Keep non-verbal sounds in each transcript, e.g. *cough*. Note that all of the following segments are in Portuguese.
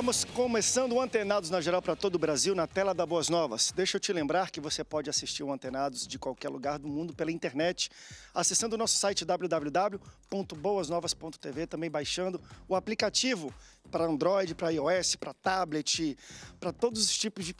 Estamos começando o Antenados na geral para todo o Brasil na tela da Boas Novas. Deixa eu te lembrar que você pode assistir o Antenados de qualquer lugar do mundo pela internet, acessando o nosso site www.boasnovas.tv, também baixando o aplicativo para Android, para iOS, para tablet, para todos os tipos de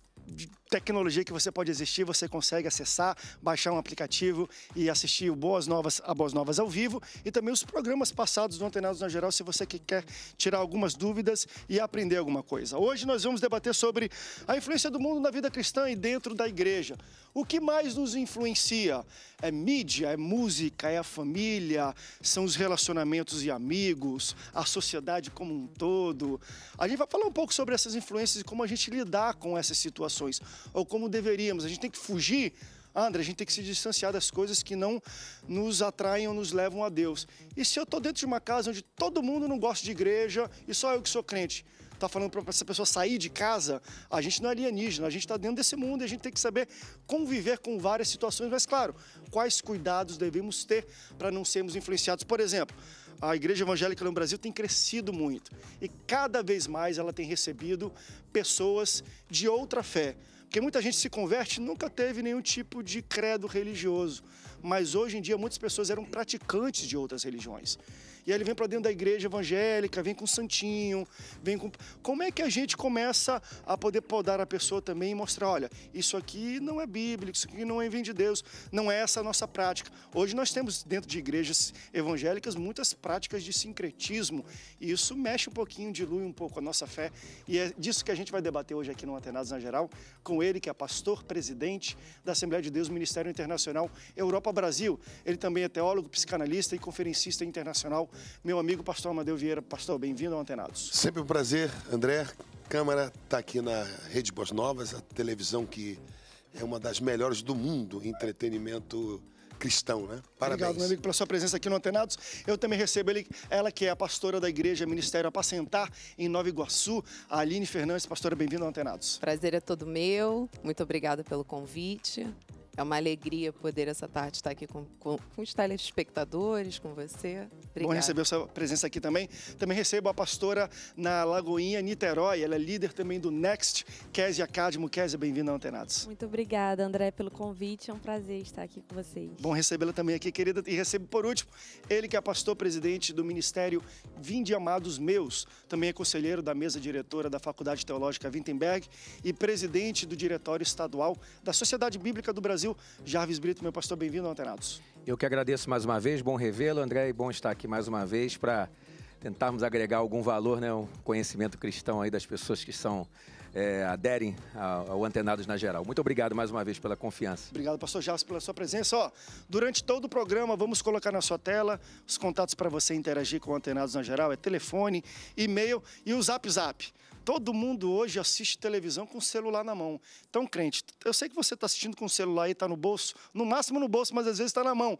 tecnologia que você pode existir, você consegue acessar, baixar um aplicativo e assistir Boas Novas a Boas Novas ao vivo e também os programas passados do Antenados na Geral, se você quer tirar algumas dúvidas e aprender alguma coisa. Hoje nós vamos debater sobre a influência do mundo na vida cristã e dentro da igreja. O que mais nos influencia? é mídia, é música, é a família, são os relacionamentos e amigos, a sociedade como um todo. A gente vai falar um pouco sobre essas influências e como a gente lidar com essas situações, ou como deveríamos. A gente tem que fugir André, a gente tem que se distanciar das coisas que não nos atraem ou nos levam a Deus. E se eu estou dentro de uma casa onde todo mundo não gosta de igreja e só eu que sou crente, Tá falando para essa pessoa sair de casa, a gente não é alienígena, a gente está dentro desse mundo e a gente tem que saber conviver com várias situações, mas claro, quais cuidados devemos ter para não sermos influenciados. Por exemplo, a igreja evangélica no Brasil tem crescido muito e cada vez mais ela tem recebido pessoas de outra fé. Porque muita gente se converte e nunca teve nenhum tipo de credo religioso mas hoje em dia muitas pessoas eram praticantes de outras religiões. E aí ele vem para dentro da igreja evangélica, vem com santinho, vem com. Como é que a gente começa a poder podar a pessoa também e mostrar: olha, isso aqui não é bíblico, isso aqui não é vem de Deus, não é essa a nossa prática. Hoje nós temos dentro de igrejas evangélicas muitas práticas de sincretismo e isso mexe um pouquinho, dilui um pouco a nossa fé e é disso que a gente vai debater hoje aqui no Antenados na Geral, com ele que é pastor presidente da Assembleia de Deus Ministério Internacional Europa Papa Brasil. Ele também é teólogo, psicanalista e conferencista internacional. Meu amigo pastor Amadeu Vieira. Pastor, bem-vindo ao Antenados. Sempre um prazer, André. Câmara está aqui na Rede Boas Novas, a televisão que é uma das melhores do mundo em entretenimento cristão, né? Parabéns. Obrigado, meu amigo, pela sua presença aqui no Antenados. Eu também recebo ele, ela que é a pastora da Igreja Ministério Apacentar em Nova Iguaçu, a Aline Fernandes. Pastora, bem-vinda ao Antenados. Prazer é todo meu. Muito obrigada pelo convite. É uma alegria poder essa tarde estar aqui com, com, com os telespectadores, com você. Obrigada. Bom receber sua presença aqui também. Também recebo a pastora na Lagoinha, Niterói. Ela é líder também do Next, Kézia Cadmo. Kézia, bem-vinda ao Antenados. Muito obrigada, André, pelo convite. É um prazer estar aqui com vocês. Bom recebê-la também aqui, querida. E recebo, por último, ele que é pastor-presidente do Ministério Vinde Amados Meus. Também é conselheiro da mesa diretora da Faculdade Teológica Wittenberg e presidente do Diretório Estadual da Sociedade Bíblica do Brasil, Brasil. Jarvis Brito, meu pastor, bem-vindo ao Antenados. Eu que agradeço mais uma vez, bom revê-lo, André, e bom estar aqui mais uma vez para tentarmos agregar algum valor, né, um conhecimento cristão aí das pessoas que são é, aderem ao Antenados na geral. Muito obrigado mais uma vez pela confiança. Obrigado, pastor Jarvis, pela sua presença. Ó, durante todo o programa, vamos colocar na sua tela os contatos para você interagir com o Antenados na geral, é telefone, e-mail e o Zap Zap. Todo mundo hoje assiste televisão com o celular na mão. Então, crente, eu sei que você está assistindo com o celular aí, está no bolso, no máximo no bolso, mas às vezes está na mão.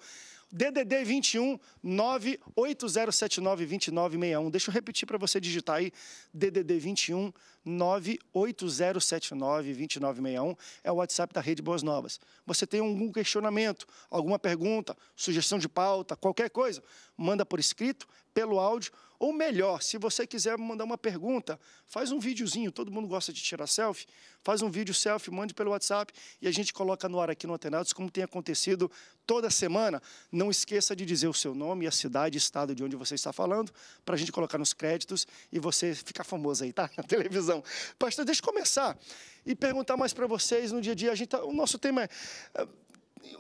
DDD 21 98079 2961. Deixa eu repetir para você digitar aí. DDD 21 98079 2961 é o WhatsApp da Rede Boas Novas. Você tem algum questionamento, alguma pergunta, sugestão de pauta, qualquer coisa, manda por escrito, pelo áudio ou melhor, se você quiser mandar uma pergunta, faz um videozinho, todo mundo gosta de tirar selfie, faz um vídeo selfie, mande pelo WhatsApp e a gente coloca no ar aqui no Atenados, como tem acontecido toda semana. Não esqueça de dizer o seu nome, a cidade, estado de onde você está falando, para a gente colocar nos créditos e você ficar famoso aí, tá? *laughs* Na televisão. Pastor, deixa eu começar e perguntar mais para vocês no dia a dia. A gente tá, o nosso tema é eh,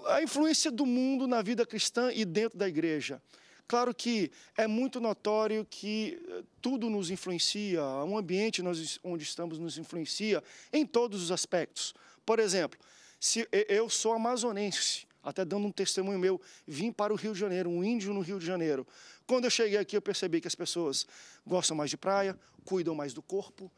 a influência do mundo na vida cristã e dentro da igreja. Claro que é muito notório que eh, tudo nos influencia, o ambiente onde estamos nos influencia em todos os aspectos. Por exemplo, se eu sou amazonense, até dando um testemunho meu, vim para o Rio de Janeiro, um índio no Rio de Janeiro. Quando eu cheguei aqui, eu percebi que as pessoas gostam mais de praia, cuidam mais do corpo,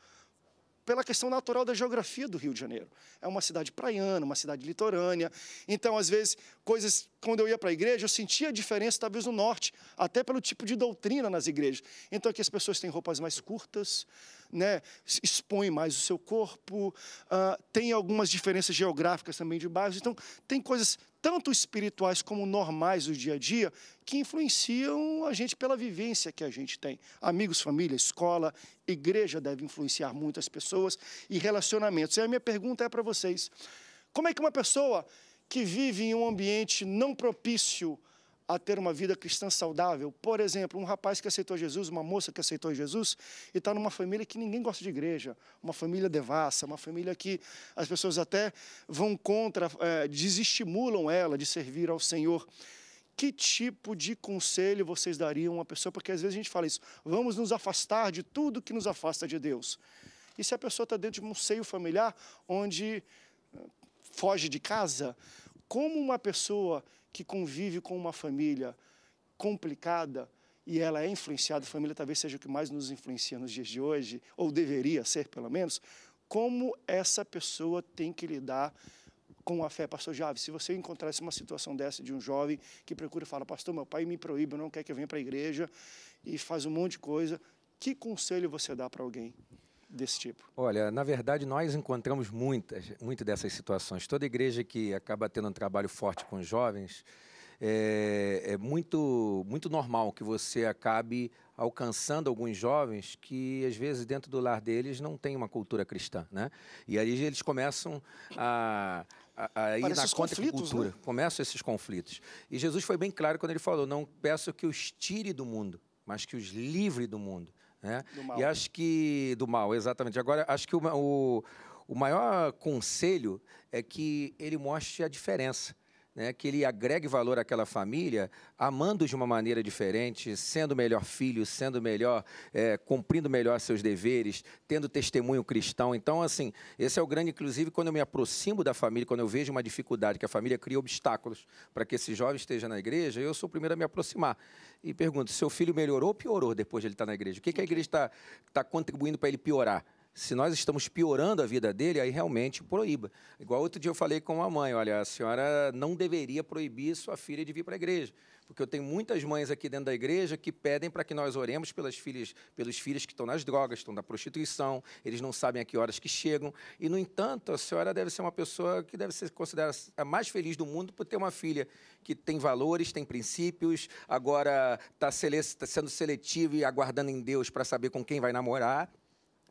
pela questão natural da geografia do Rio de Janeiro. É uma cidade praiana, uma cidade litorânea. Então, às vezes, coisas. Quando eu ia para a igreja, eu sentia a diferença, talvez, no norte, até pelo tipo de doutrina nas igrejas. Então, aqui as pessoas têm roupas mais curtas, né? expõem mais o seu corpo, uh, tem algumas diferenças geográficas também de bairros. Então, tem coisas tanto espirituais como normais do dia a dia, que influenciam a gente pela vivência que a gente tem. Amigos, família, escola, igreja deve influenciar muitas pessoas e relacionamentos. E a minha pergunta é para vocês: como é que uma pessoa que vive em um ambiente não propício a ter uma vida cristã saudável. Por exemplo, um rapaz que aceitou Jesus, uma moça que aceitou Jesus e está numa família que ninguém gosta de igreja, uma família devassa, uma família que as pessoas até vão contra, é, desestimulam ela de servir ao Senhor. Que tipo de conselho vocês dariam a uma pessoa? Porque às vezes a gente fala isso, vamos nos afastar de tudo que nos afasta de Deus. E se a pessoa está dentro de um seio familiar onde eh, foge de casa, como uma pessoa que convive com uma família complicada e ela é influenciada, a família talvez seja o que mais nos influencia nos dias de hoje, ou deveria ser pelo menos, como essa pessoa tem que lidar com a fé, pastor Javes, se você encontrasse uma situação dessa de um jovem que procura e fala, pastor, meu pai me proíbe, não quer que eu venha para a igreja e faz um monte de coisa, que conselho você dá para alguém? desse tipo? Olha, na verdade, nós encontramos muitas, muitas dessas situações. Toda igreja que acaba tendo um trabalho forte com jovens, é, é, muito, muito normal que você acabe alcançando alguns jovens que, às vezes, dentro do lar deles não tem uma cultura cristã, né? E aí eles começam a, a, conflitos, ir na cultura. Né? Começam esses conflitos. E Jesus foi bem claro quando ele falou, não peço que os tire do mundo, mas que os livre do mundo. Né? E acho que. Do mal, exatamente. Agora, acho que o, o, o maior conselho é que ele mostre a diferença né, que ele agregue valor àquela família, amando de uma maneira diferente, sendo melhor filho, sendo melhor, é, cumprindo melhor seus deveres, tendo testemunho cristão. Então, assim, esse é o grande, inclusive, quando eu me aproximo da família, quando eu vejo uma dificuldade, que a família cria obstáculos para que esse jovem esteja na igreja, eu sou o primeiro a me aproximar. E pergunto: seu filho melhorou ou piorou depois de ele estar na igreja? O que, que a igreja está tá contribuindo para ele piorar? se nós estamos piorando a vida dele, aí realmente proíba. Igual outro dia eu falei com uma mãe, olha, a senhora não deveria proibir sua filha de vir para a igreja, porque eu tenho muitas mães aqui dentro da igreja que pedem para que nós oremos pelas filhas, pelos filhos que estão nas drogas, estão na prostituição, eles não sabem a que horas que chegam, e no entanto, a senhora deve ser uma pessoa que deve ser considerada a mais feliz do mundo por ter uma filha que tem valores, tem princípios, agora está tá sendo seletiva e aguardando em Deus para saber com quem vai namorar,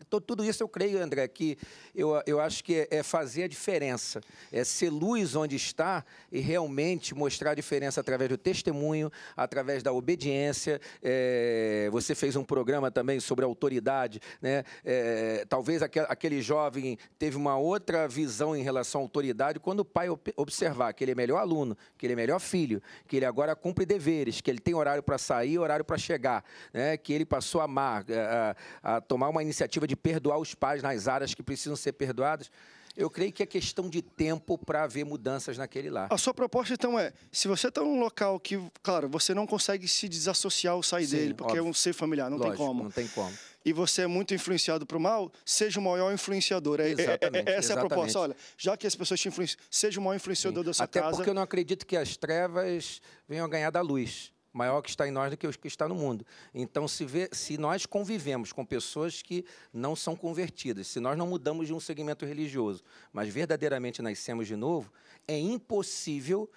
então, tudo isso eu creio, André, que eu, eu acho que é, é, fazer a diferença, é ser luz onde está e realmente mostrar a diferença através do testemunho, através da obediência. É, você fez um programa também sobre autoridade, né? É, talvez aquele, aquele, jovem teve uma outra visão em relação à autoridade quando o pai observar que ele é melhor aluno, que ele é melhor filho, que ele agora cumpre deveres, que ele tem horário para sair, horário para chegar, né? Que ele passou a amar, a, a tomar uma iniciativa de de perdoar os pais nas áreas que precisam ser perdoadas, eu creio que é questão de tempo para haver mudanças naquele lá. A sua proposta, então, é: se você está num local que, claro, você não consegue se desassociar ou sair Sim, dele, porque óbvio. é um ser familiar, não Lógico, tem como. Não tem como. E você é muito influenciado para o mal, seja o maior influenciador. É, exatamente, é, é, é essa exatamente. é a proposta. Olha, já que as pessoas te influenciam, seja o maior influenciador Sim. da sua Até casa. Até porque eu não acredito que as trevas venham a ganhar da luz maior que está em nós do que os que está no mundo. Então, se, vê, se nós convivemos com pessoas que não são convertidas, se nós não mudamos de um segmento religioso, mas verdadeiramente nascemos de novo, é impossível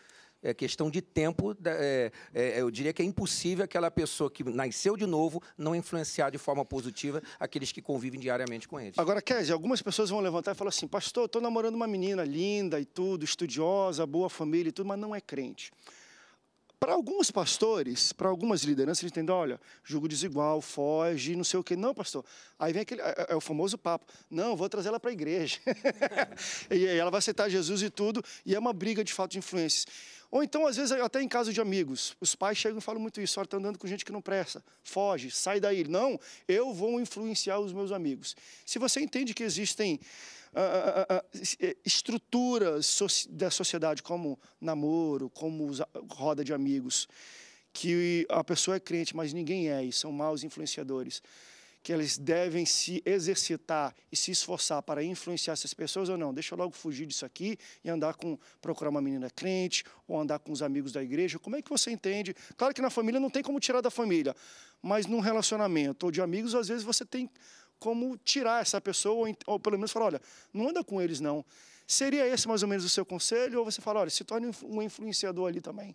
é questão de tempo. É, é, eu diria que é impossível aquela pessoa que nasceu de novo não influenciar de forma positiva aqueles que convivem diariamente com eles. Agora, Kézia, algumas pessoas vão levantar e falar assim: Pastor, estou namorando uma menina linda e tudo, estudiosa, boa família e tudo, mas não é crente. Para alguns pastores, para algumas lideranças, eles entendem, olha, julgo desigual, foge, não sei o quê. Não, pastor. Aí vem aquele, é, é, é o famoso papo, não, vou trazer ela para a igreja. *laughs* e ela vai aceitar Jesus e tudo, e é uma briga de fato de influências. Ou então, às vezes, até em casa de amigos, os pais chegam e falam muito isso, olha, está andando com gente que não presta, foge, sai daí. Não, eu vou influenciar os meus amigos. Se você entende que existem ah, ah, ah, eh, estruturas da sociedade, como namoro, como roda de amigos, que a pessoa é crente, mas ninguém é, e são maus influenciadores, que eles devem se exercitar e se esforçar para influenciar essas pessoas ou não. Deixa eu logo fugir disso aqui e andar com procurar uma menina crente ou andar com os amigos da igreja. Como é que você entende? Claro que na família não tem como tirar da família, mas num relacionamento ou de amigos, às vezes você tem como tirar essa pessoa, ou, pelo menos falar, olha, não anda com eles não. Seria esse mais ou menos o seu conselho? Ou você fala, olha, se torne um influenciador ali também?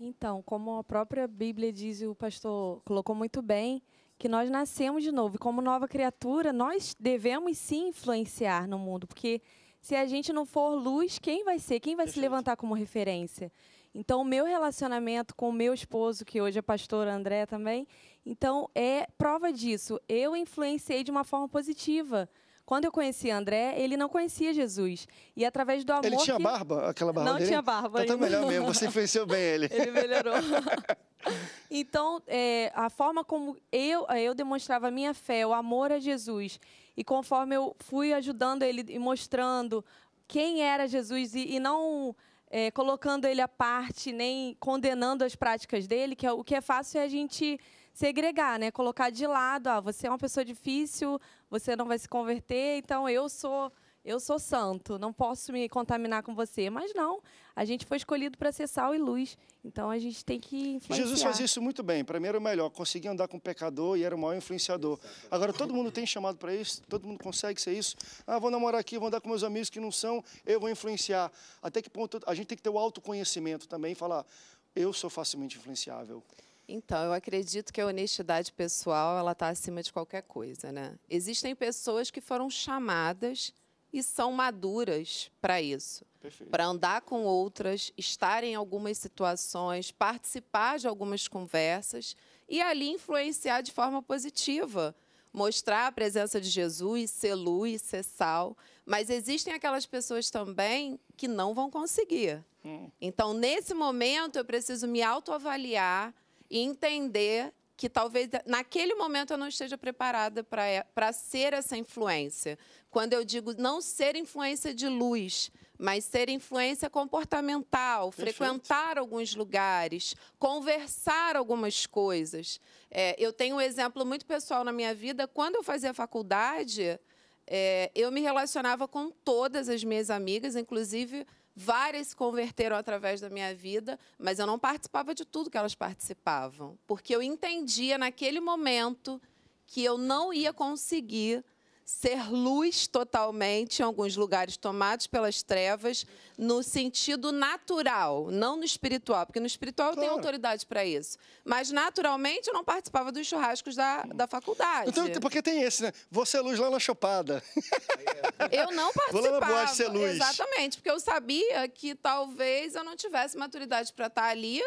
Então, como a própria Bíblia diz e o pastor colocou muito bem, que nós nascemos de novo. E como nova criatura, nós devemos sim influenciar no mundo, porque se a gente não for luz, quem vai ser? Quem vai Perfeito. se levantar como referência? Então, o meu relacionamento com o meu esposo, que hoje é pastor André também, então, é prova disso. Eu influenciei de uma forma positiva. Quando eu conheci André, ele não conhecia Jesus. E através do amor. Ele tinha que... barba? Aquela barba? Não dele? tinha barba. Então, tá melhor mesmo. Você influenciou bem ele. Ele melhorou. *laughs* então, é, a forma como eu, é, eu demonstrava a minha fé, o amor a Jesus, e conforme eu fui ajudando ele e mostrando quem era Jesus e, e não. É, colocando ele à parte, nem condenando as práticas dele, que é, o que é fácil é a gente segregar, né? Colocar de lado, ah, você é uma pessoa difícil, você não vai se converter, então eu sou eu sou santo, não posso me contaminar com você. Mas não, a gente foi escolhido para ser sal e luz, então a gente tem que influenciar. Jesus fazia isso muito bem. Para mim era o melhor, conseguia andar com o pecador e era o maior influenciador. Agora todo mundo tem chamado para isso, todo mundo consegue ser isso. Ah, vou namorar aqui, vou andar com meus amigos que não são, eu vou influenciar. Até que ponto a gente tem que ter o autoconhecimento também e falar, eu sou facilmente influenciável. Então, eu acredito que a honestidade pessoal ela está acima de qualquer coisa. Né? Existem pessoas que foram chamadas e são maduras para isso. Para andar com outras, estar em algumas situações, participar de algumas conversas e ali influenciar de forma positiva mostrar a presença de Jesus, ser luz, ser sal. Mas existem aquelas pessoas também que não vão conseguir. Hum. Então, nesse momento, eu preciso me autoavaliar, e entender que talvez naquele momento eu não esteja preparada para ser essa influência. Quando eu digo não ser influência de luz, mas ser influência comportamental, Perfeito. frequentar alguns lugares, conversar algumas coisas. É, eu tenho um exemplo muito pessoal na minha vida. Quando eu fazia faculdade, é, eu me relacionava com todas as minhas amigas, inclusive Várias se converteram através da minha vida, mas eu não participava de tudo que elas participavam, porque eu entendia naquele momento que eu não ia conseguir ser luz totalmente em alguns lugares tomados pelas trevas no sentido natural, não no espiritual, porque no espiritual claro. eu tenho autoridade para isso. Mas naturalmente eu não participava dos churrascos da, da faculdade. Então, porque tem esse, né? Você é luz lá na chopada. *laughs* Eu não participava. Vou lá na ser luz. Exatamente, porque eu sabia que talvez eu não tivesse maturidade para estar tá ali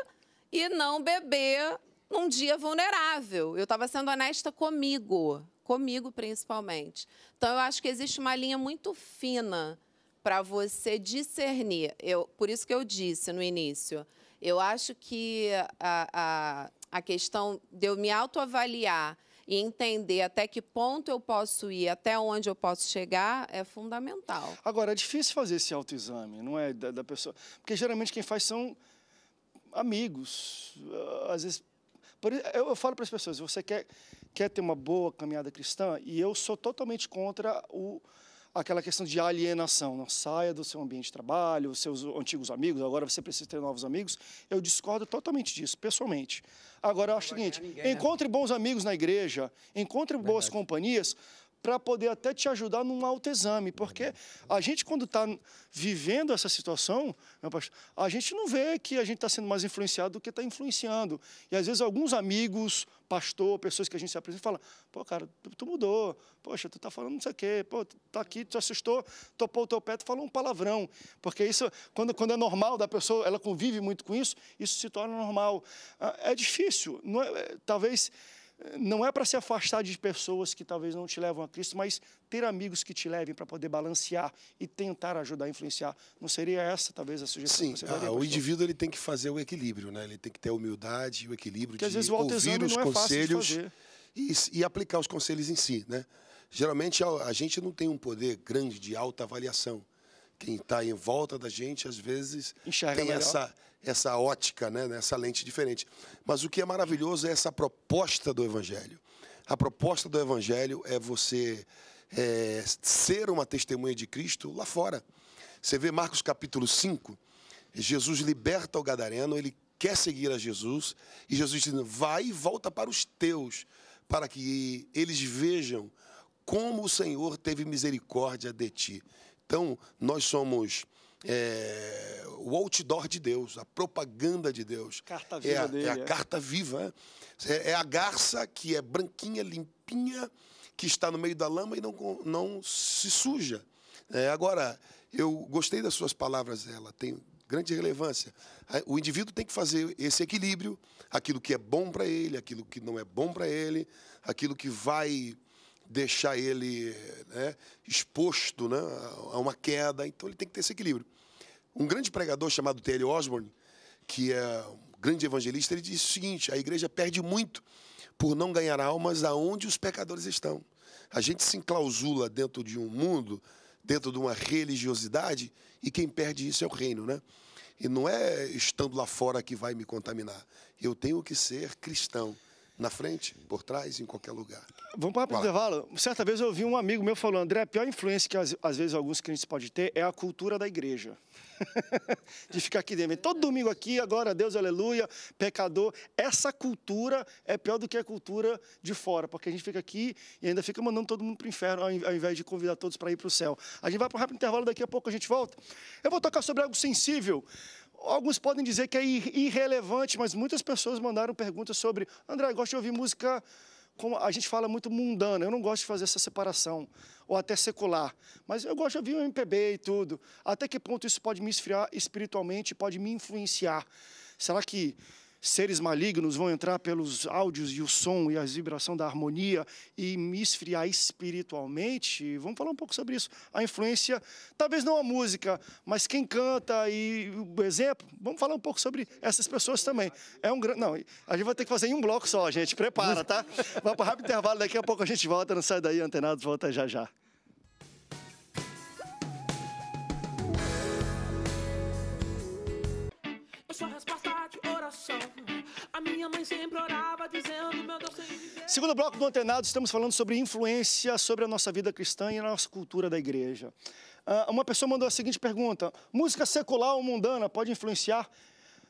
e não beber num dia vulnerável. Eu estava sendo honesta comigo comigo principalmente. Então, eu acho que existe uma linha muito fina para você discernir. Eu, por isso que eu disse no início, eu acho que a, a, a questão de eu me autoavaliar e entender até que ponto eu posso ir, até onde eu posso chegar, é fundamental. Agora, é difícil fazer esse autoexame, não é? Da, da pessoa. Porque geralmente quem faz são amigos. Às vezes. eu, eu falo para as pessoas, você quer quer ter uma boa caminhada cristã, e eu sou totalmente contra o, aquela questão de alienação. Não saia do seu ambiente de trabalho, os seus antigos amigos, agora você precisa ter novos amigos. Eu discordo totalmente disso, pessoalmente. Agora, eu acho o seguinte: ninguém, né? encontre né? bons amigos na igreja, encontre Verdade. boas companhias, para poder até te ajudar num autoexame, porque a gente, quando está vivendo essa situação, né, pastor, a gente não vê que a gente está sendo mais influenciado do que está influenciando. E às vezes alguns amigos, pastor, pessoas que a gente se apresenta, falam: pô, cara, tu, tu mudou, poxa, tu está falando não sei o quê, pô, tu tá aqui, tu assustou, topou o teu pé, tu falou um palavrão. Porque isso, quando, quando é normal da pessoa, ela convive muito com isso, isso se torna normal. Ah, é difícil, é, é, talvez não é para se afastar de pessoas que talvez não te levam a Cristo, mas ter amigos que te levem para poder balancear e tentar ajudar, influenciar. Não seria essa talvez a sugestão? Sim, que você daria, ah, o indivíduo ele tem que fazer o equilíbrio, né? Ele tem que ter a humildade e o equilíbrio Porque, de às vezes, o ouvir os é conselhos e, e, aplicar os conselhos em si, né? Geralmente a, a gente não tem um poder grande de alta avaliação. Quem está em volta da gente às vezes Enxerga tem melhor. essa essa ótica, né, essa lente diferente. Mas o que é maravilhoso é essa proposta do Evangelho. A proposta do Evangelho é você é, ser uma testemunha de Cristo lá fora. Você vê Marcos capítulo 5, Jesus liberta o gadareno, ele quer seguir a Jesus, e Jesus diz, vai e volta para os teus, para que eles vejam como o Senhor teve misericórdia de ti. Então, nós somos é, o outdoor de Deus, a propaganda de Deus. Carta viva é a, dele. É a é. carta viva. É. É, é, a garça que é branquinha, limpinha, que está no meio da lama e não, não se suja. agora, eu gostei das suas palavras, ela tem grande relevância. O indivíduo tem que fazer esse equilíbrio, aquilo que é bom para ele, aquilo que não é bom para ele, aquilo que vai deixar ele né, exposto né, a uma queda. Então ele tem que ter esse equilíbrio. Um grande pregador chamado T.L. Osborne, que é um grande evangelista, ele disse o seguinte: a igreja perde muito por não ganhar almas aonde os pecadores estão. A gente se enclausula dentro de um mundo, dentro de uma religiosidade, e quem perde isso é o reino, né? E não é estando lá fora que vai me contaminar. Eu tenho que ser cristão. Na frente, por trás, em qualquer lugar. Vamos para o intervalo. Certa vez eu ouvi um amigo meu falando, André, a pior influência que às, vezes alguns crentes podem ter é a cultura da igreja. *laughs* de ficar aqui dentro. Todo domingo aqui, agora, Deus, aleluia, pecador. Essa cultura é pior do que a cultura de fora, porque a gente fica aqui e ainda fica mandando todo mundo para o inferno, ao invés de convidar todos para ir para o céu. A gente vai para um rápido intervalo, daqui a pouco a gente volta. Eu vou tocar sobre algo sensível. Alguns podem dizer que é irrelevante, mas muitas pessoas mandaram perguntas sobre: André, gosto de ouvir música como a gente fala muito mundana, eu não gosto de fazer essa separação, ou até secular, mas eu gosto de ouvir o MPB e tudo. Até que ponto isso pode me esfriar espiritualmente, pode me influenciar? Será que seres malignos vão entrar pelos áudios e o som e a vibração da harmonia e me esfriar espiritualmente? Vamos falar um pouco sobre isso. A influência, talvez não a música, mas quem canta e o exemplo. Vamos falar um pouco sobre essas pessoas também. É um grande. Não, a gente vai ter que fazer em um bloco só, gente. Prepara, tá? Vamos para rápido intervalo, daqui a pouco a gente volta, não sai daí, antenados, volta já já. Segundo bloco do Antenado, estamos falando sobre influência sobre a nossa vida cristã e a nossa cultura da igreja. Ah, uma pessoa mandou a seguinte pergunta: música secular ou mundana pode influenciar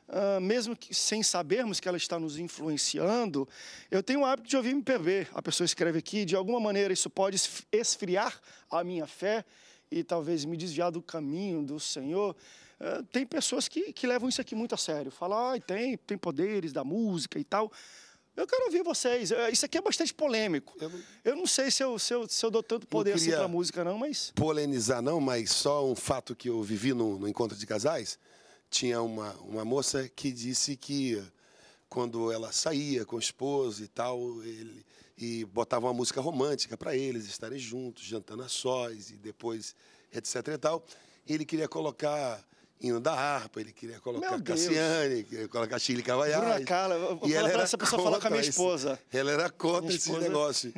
Uh, mesmo que, sem sabermos que ela está nos influenciando, eu tenho o hábito de ouvir MPB. A pessoa escreve aqui, de alguma maneira isso pode esfriar a minha fé e talvez me desviar do caminho do Senhor. Eh, tem pessoas que, que levam isso aqui muito a sério. Falam, ah, tem, tem poderes da música e tal. Eu quero ouvir vocês. Eh, isso aqui é bastante polêmico. Eu não, eu não sei se eu, se, eu, se eu dou tanto poder assim pra música, não, mas. Polenizar, não, mas só um fato que eu vivi no, no encontro de casais. Tinha uma, uma moça que disse que eh, quando ela saía com o esposo e tal, ele, e botava uma música romântica para eles estarem juntos, jantando a sós e depois etc e tal, ele queria colocar hino da harpa, ele queria colocar Cassiane, queria colocar Chile Cavalhada. eu vou e ela era essa pessoa falar com a minha esposa. Esse, ela era contra esse negócio.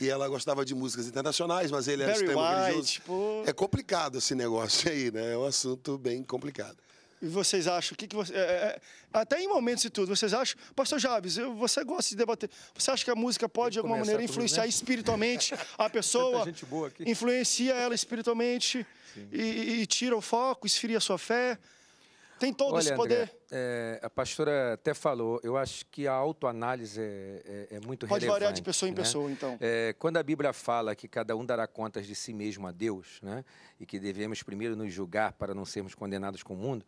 e ela gostava de músicas internacionais, mas ele era Barry extremo White, religioso. Tipo- é complicado esse negócio aí, né? É um assunto bem complicado. E vocês acham? O que, que você, é, é, é, até em momentos e tudo, vocês acham? Pastor Javes, você gosta de debater. Você acha que a música pode, de alguma maneira, né? influenciar espiritualmente a *laughs* pessoa? Influencia ela espiritualmente e, e, tira o foco, esfria a sua fé? Tem todo Olha, esse poder. André, é, a pastora até falou, eu acho que a autoanálise é, é, é muito Pode relevante. Pode variar de pessoa em né? pessoa, então. É, quando a Bíblia fala que cada um dará contas de si mesmo a Deus, né? e que devemos primeiro nos julgar para não sermos condenados com o mundo,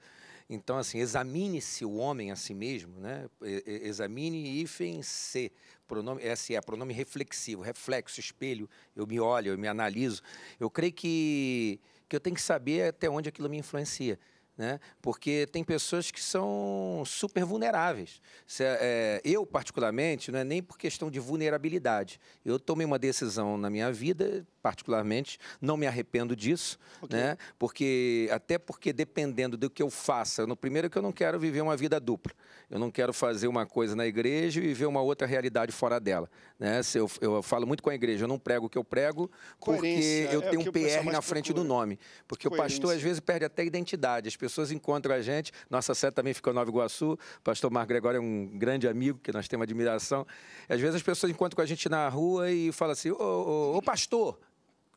então, assim, examine-se o homem a si mesmo, né? examine hífen se, pronome, esse é pronome reflexivo, reflexo, espelho, eu me olho, eu me analiso. Eu creio que, que eu tenho que saber até onde aquilo me influencia. Né? Porque tem pessoas que são super vulneráveis. Se, é, é, eu, particularmente, não é nem por questão de vulnerabilidade. Eu tomei uma decisão na minha vida particularmente, não me arrependo disso, okay. né? Porque até porque dependendo do que eu faça, no primeiro é que eu não quero viver uma vida dupla. Eu não quero fazer uma coisa na igreja e ver uma outra realidade fora dela, né? Se eu, eu falo muito com a igreja, eu não prego o que eu prego Coerência, porque é eu é tenho um PR na frente procura. do nome, porque Coerência. o pastor às vezes perde até identidade. As pessoas encontram a gente, nossa sede também ficou em Nova Iguaçu, o pastor Marco Gregório é um grande amigo que nós temos admiração. Às vezes as pessoas encontram com a gente na rua e falam assim: "Ô, ô, ô pastor,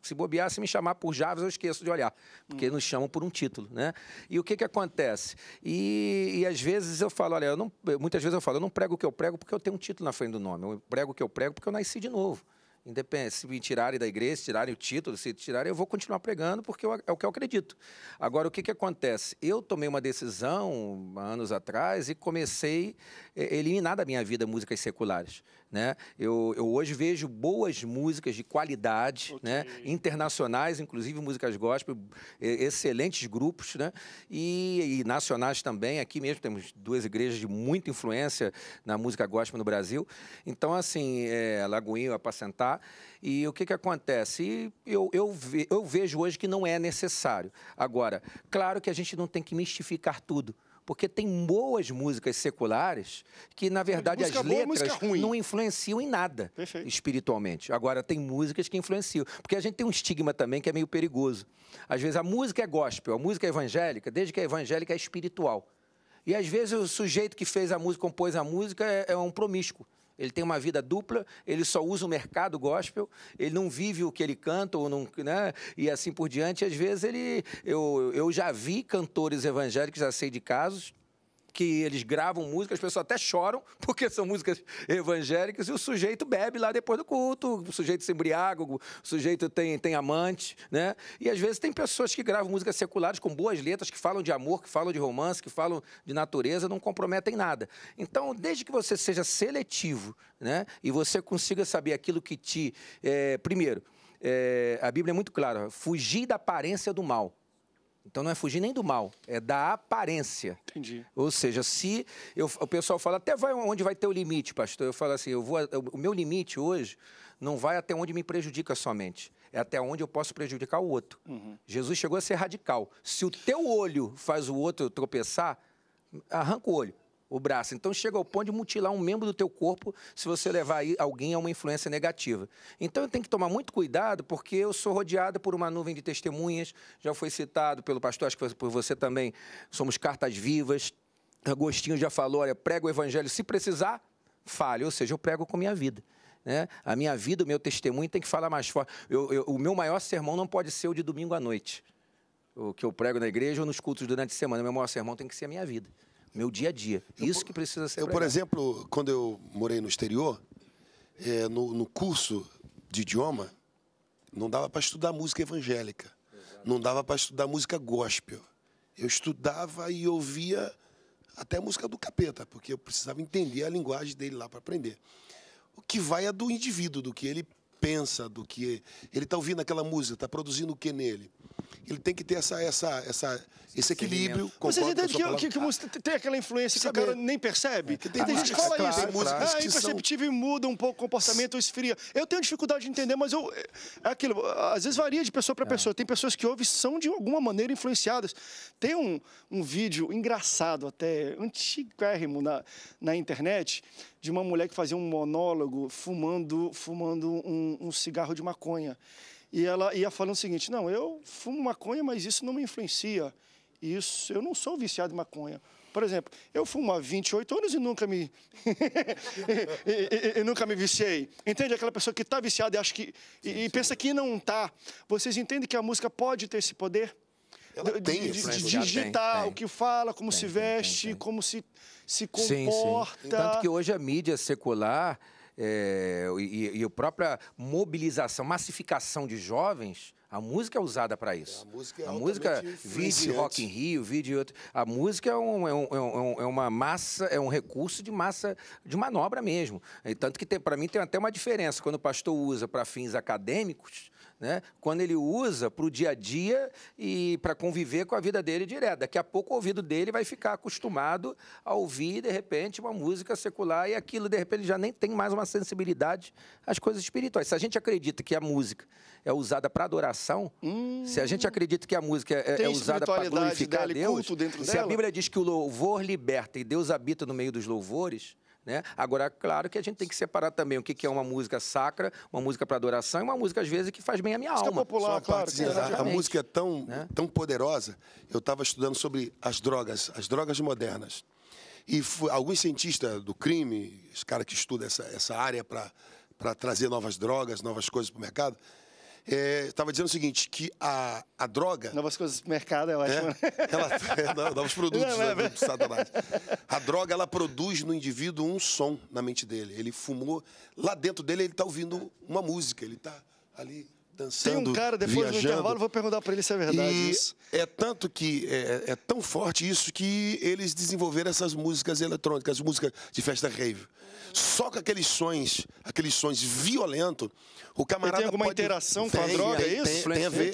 se bobear, se me chamar por Javes, eu esqueço de olhar, porque hum. nos chamam por um título, né? E o que que acontece? E, e às vezes eu falo, olha, eu não, muitas vezes eu falo, eu não prego o que eu prego porque eu tenho um título na frente do nome, eu prego o que eu prego porque eu nasci de novo. Independente, se me tirarem da igreja, se tirarem o título, se tirarem, eu vou continuar pregando porque eu, é o que eu acredito. Agora, o que, que acontece? Eu tomei uma decisão há anos atrás e comecei a eh, eliminar da minha vida músicas seculares. Né? Eu, eu hoje vejo boas músicas de qualidade, okay. né? internacionais, inclusive músicas gospel, excelentes grupos, né? E, e, nacionais também. Aqui mesmo temos duas igrejas de muita influência na música gospel no Brasil. Então, assim, é, Lagoinha, Apacentar. E o que, que acontece? Eu, eu, ve, eu vejo hoje que não é necessário. Agora, claro que a gente não tem que mistificar tudo. Porque tem boas músicas seculares que, na verdade, as boa, letras não influenciam em nada Perfeito. espiritualmente. Agora, tem músicas que influenciam. Porque a gente tem um estigma também que é meio perigoso. Às vezes, a música é gospel, a música é evangélica, desde que é evangélica, é espiritual. E às vezes o sujeito que fez a música, compôs a música, é, é um promíscuo ele tem uma vida dupla, ele só usa o mercado gospel, ele não vive o que ele canta, ou não, né? e assim por diante. Às vezes ele. Eu, eu já vi cantores evangélicos, já sei de casos, que eles gravam música, as pessoas até choram, *laughs* porque são músicas evangélicas, e o sujeito bebe lá depois do culto, o sujeito se embriaga, o sujeito tem, tem amante, né? E às vezes tem pessoas que gravam músicas seculares com boas letras, que falam de amor, que falam de romance, que falam de natureza, não comprometem nada. Então, desde que você seja seletivo, né? E você consiga saber aquilo que te. É, primeiro, é, a Bíblia é muito clara: fugir da aparência do mal. Então não é fugir nem do mal, é da aparência. Entendi. Ou seja, se eu, o pessoal fala até vai onde vai ter o limite, pastor. Eu falo assim, eu vou, o meu limite hoje não vai até onde me prejudica somente, é até onde eu posso prejudicar o outro. Uhum. Jesus chegou a ser radical. Se o teu olho faz o outro tropeçar, arranca o olho o braço. Então chega ao ponto de mutilar um membro do teu corpo se você levar alguém a uma influência negativa. Então eu tenho que tomar muito cuidado porque eu sou rodeado por uma nuvem de testemunhas, já foi citado pelo pastor, acho que por você também, somos cartas vivas. Agostinho já falou, olha, prego o evangelho se precisar, fale. ou seja, eu prego com minha vida. Né? A minha vida, o meu testemunho tem que falar mais forte. Eu, eu, o meu maior sermão não pode ser o de domingo à noite, o que eu prego na igreja ou nos cultos durante a semana. Meu maior sermão tem que ser a minha vida meu dia a dia. Isso que precisa ser. Eu, por exemplo, quando eu morei no exterior, é, no, no curso de idioma, não dava para estudar música evangélica, não dava para estudar música gospel. Eu estudava e ouvia até a música do capeta, porque eu precisava entender a linguagem dele lá para aprender. O que vai é do indivíduo, do que ele pensa, do que ele está ouvindo aquela música, está produzindo o que nele. Ele tem que ter essa, essa, essa, esse equilíbrio. Vocês entendem que, que, que, música tem aquela influência Saber. que o cara nem percebe? É, tem, tem gente que fala claro, isso. Tem músicas ah, é imperceptível e muda um pouco o comportamento ou esfria. Eu tenho dificuldade de entender, mas eu, é, é aquilo. Às vezes varia de pessoa para é. pessoa. Tem pessoas que ouvem são de alguma maneira influenciadas. Tem um, um vídeo engraçado até, antigo na, na internet, de uma mulher que fazia um monólogo fumando, fumando um, um cigarro de maconha. E ela ia falando o seguinte: não, eu fumo maconha, mas isso não me influencia. Isso, eu não sou viciado em maconha. Por exemplo, eu fumo há 28 anos e nunca me. *laughs* e, e, e, nunca me viciei. Entende? Aquela pessoa que está viciada e acha que. Sim, e, pensa que não está. Vocês entendem que a música pode ter esse poder? ela tem de, de, de digitar tem, o que fala, como tem, se veste, tem, como se, se comporta. Sim, sim. Tanto que hoje a mídia secular é, e, e a própria mobilização, massificação de jovens... A música é usada para é, isso. É, a música, é a música vídeo Rock in Rio, vídeo outro. A música é, um, é, um, é, uma massa, é um recurso de massa, de manobra mesmo. E tanto que para mim tem até uma diferença quando o pastor usa para fins acadêmicos né? quando ele usa para o dia a dia e para conviver com a vida dele direto. Daqui a pouco o ouvido dele vai ficar acostumado a ouvir, de repente, uma música secular e aquilo, de repente, já nem tem mais uma sensibilidade às coisas espirituais. Se a gente acredita que a música é usada para adoração, hum, se a gente hum. acredita que a música é, é usada para glorificar dela, Deus, se dela. a Bíblia diz que o louvor liberta e Deus habita no meio dos louvores, né? Agora, claro que a gente tem que separar também o que, que é uma música sacra, uma música para adoração e uma música, às vezes, que faz bem à minha música é alma. Popular, claro, a, a música é tão, né? tão poderosa. Eu estava estudando sobre as drogas, as drogas modernas. E alguns cientistas do crime, os caras que estudam essa, essa área para trazer novas drogas, novas coisas para o mercado, estava é, dizendo o seguinte, que a, a droga... Novas coisas do mercado, é, é ótimo. Né? *laughs* Tá, é, ela, novos produtos não, né, é A droga, ela produz no indivíduo um som na mente dele. Ele fumou, lá dentro dele ele está ouvindo uma música, ele está ali dançando, Tem um cara, depois viajando. do intervalo, vou perguntar para ele se é verdade e isso. É tanto que, é, é, é tão forte isso, que eles desenvolveram essas músicas eletrônicas, músicas de festa rave. Só com aqueles sons, aqueles sons violentos, o camarada tem alguma pode... interação tem, com a droga, tem, é isso? Tem, tem a ver.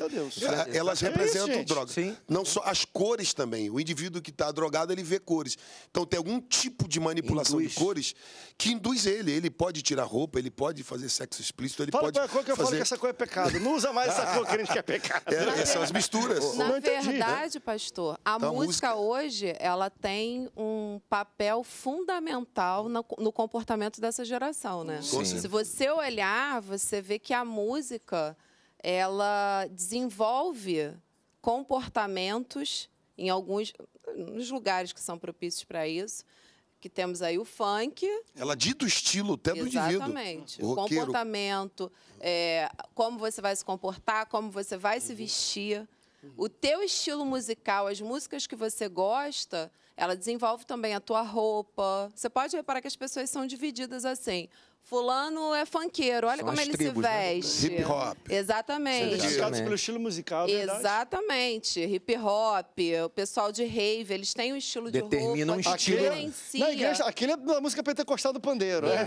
É, elas representam é isso, Não só as cores também. O indivíduo que está drogado, ele vê cores. Então tem algum tipo de manipulação induz. de cores que induz ele. Ele pode tirar roupa, ele pode fazer sexo explícito, ele Fala pode. Qual é a cor que eu fazer... falo que essa cor é pecado? Não usa mais essa cor que a gente quer pecado. *laughs* É, são as misturas. Na né? verdade, pastor, a então, música, música hoje ela tem um papel fundamental no, no comportamento dessa geração, né? Sim. Se você olhar, você vê que a música ela desenvolve comportamentos em alguns nos lugares que são propícios para isso. Que temos aí o funk. Ela dita o estilo até do indivíduo. Exatamente. O comportamento, é, como você vai se comportar, como você vai uhum. se vestir. O teu estilo musical, as músicas que você gosta, ela desenvolve também a tua roupa. Você pode reparar que as pessoas são divididas assim. Fulano é funkeiro, olha São como ele tribos, se né? veste. Né? Hip hop. Exatamente. Identificados pelo estilo musical, é verdade? Exatamente. Hip hop, o pessoal de rave, eles têm um estilo Determina de roupa. Determina um estilo. Na igreja, aquele é da música pentecostal do pandeiro. É.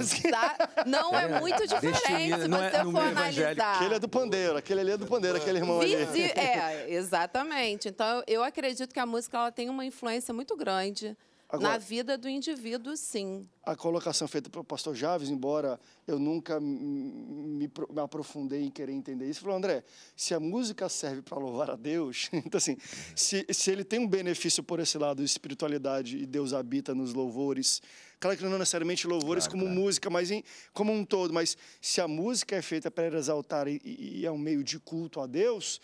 não é, é muito diferente se não você é, for analisar. Aquele é do pandeiro, aquele ali é do pandeiro, aquele irmão Visi ali. É, exatamente. Então, eu acredito que a música ela tem uma influência muito grande Agora, na vida do indivíduo, sim. A colocação feita pelo pastor Javes, embora eu nunca me, me aprofundei em querer entender isso, falou, André, se a música serve para louvar a Deus, *laughs* então assim, se, se ele tem um benefício por esse lado, espiritualidade e Deus habita nos louvores, claro que não necessariamente louvores como claro. música, mas em, como um todo, mas se a música é feita para exaltar e, e é um meio de culto a Deus,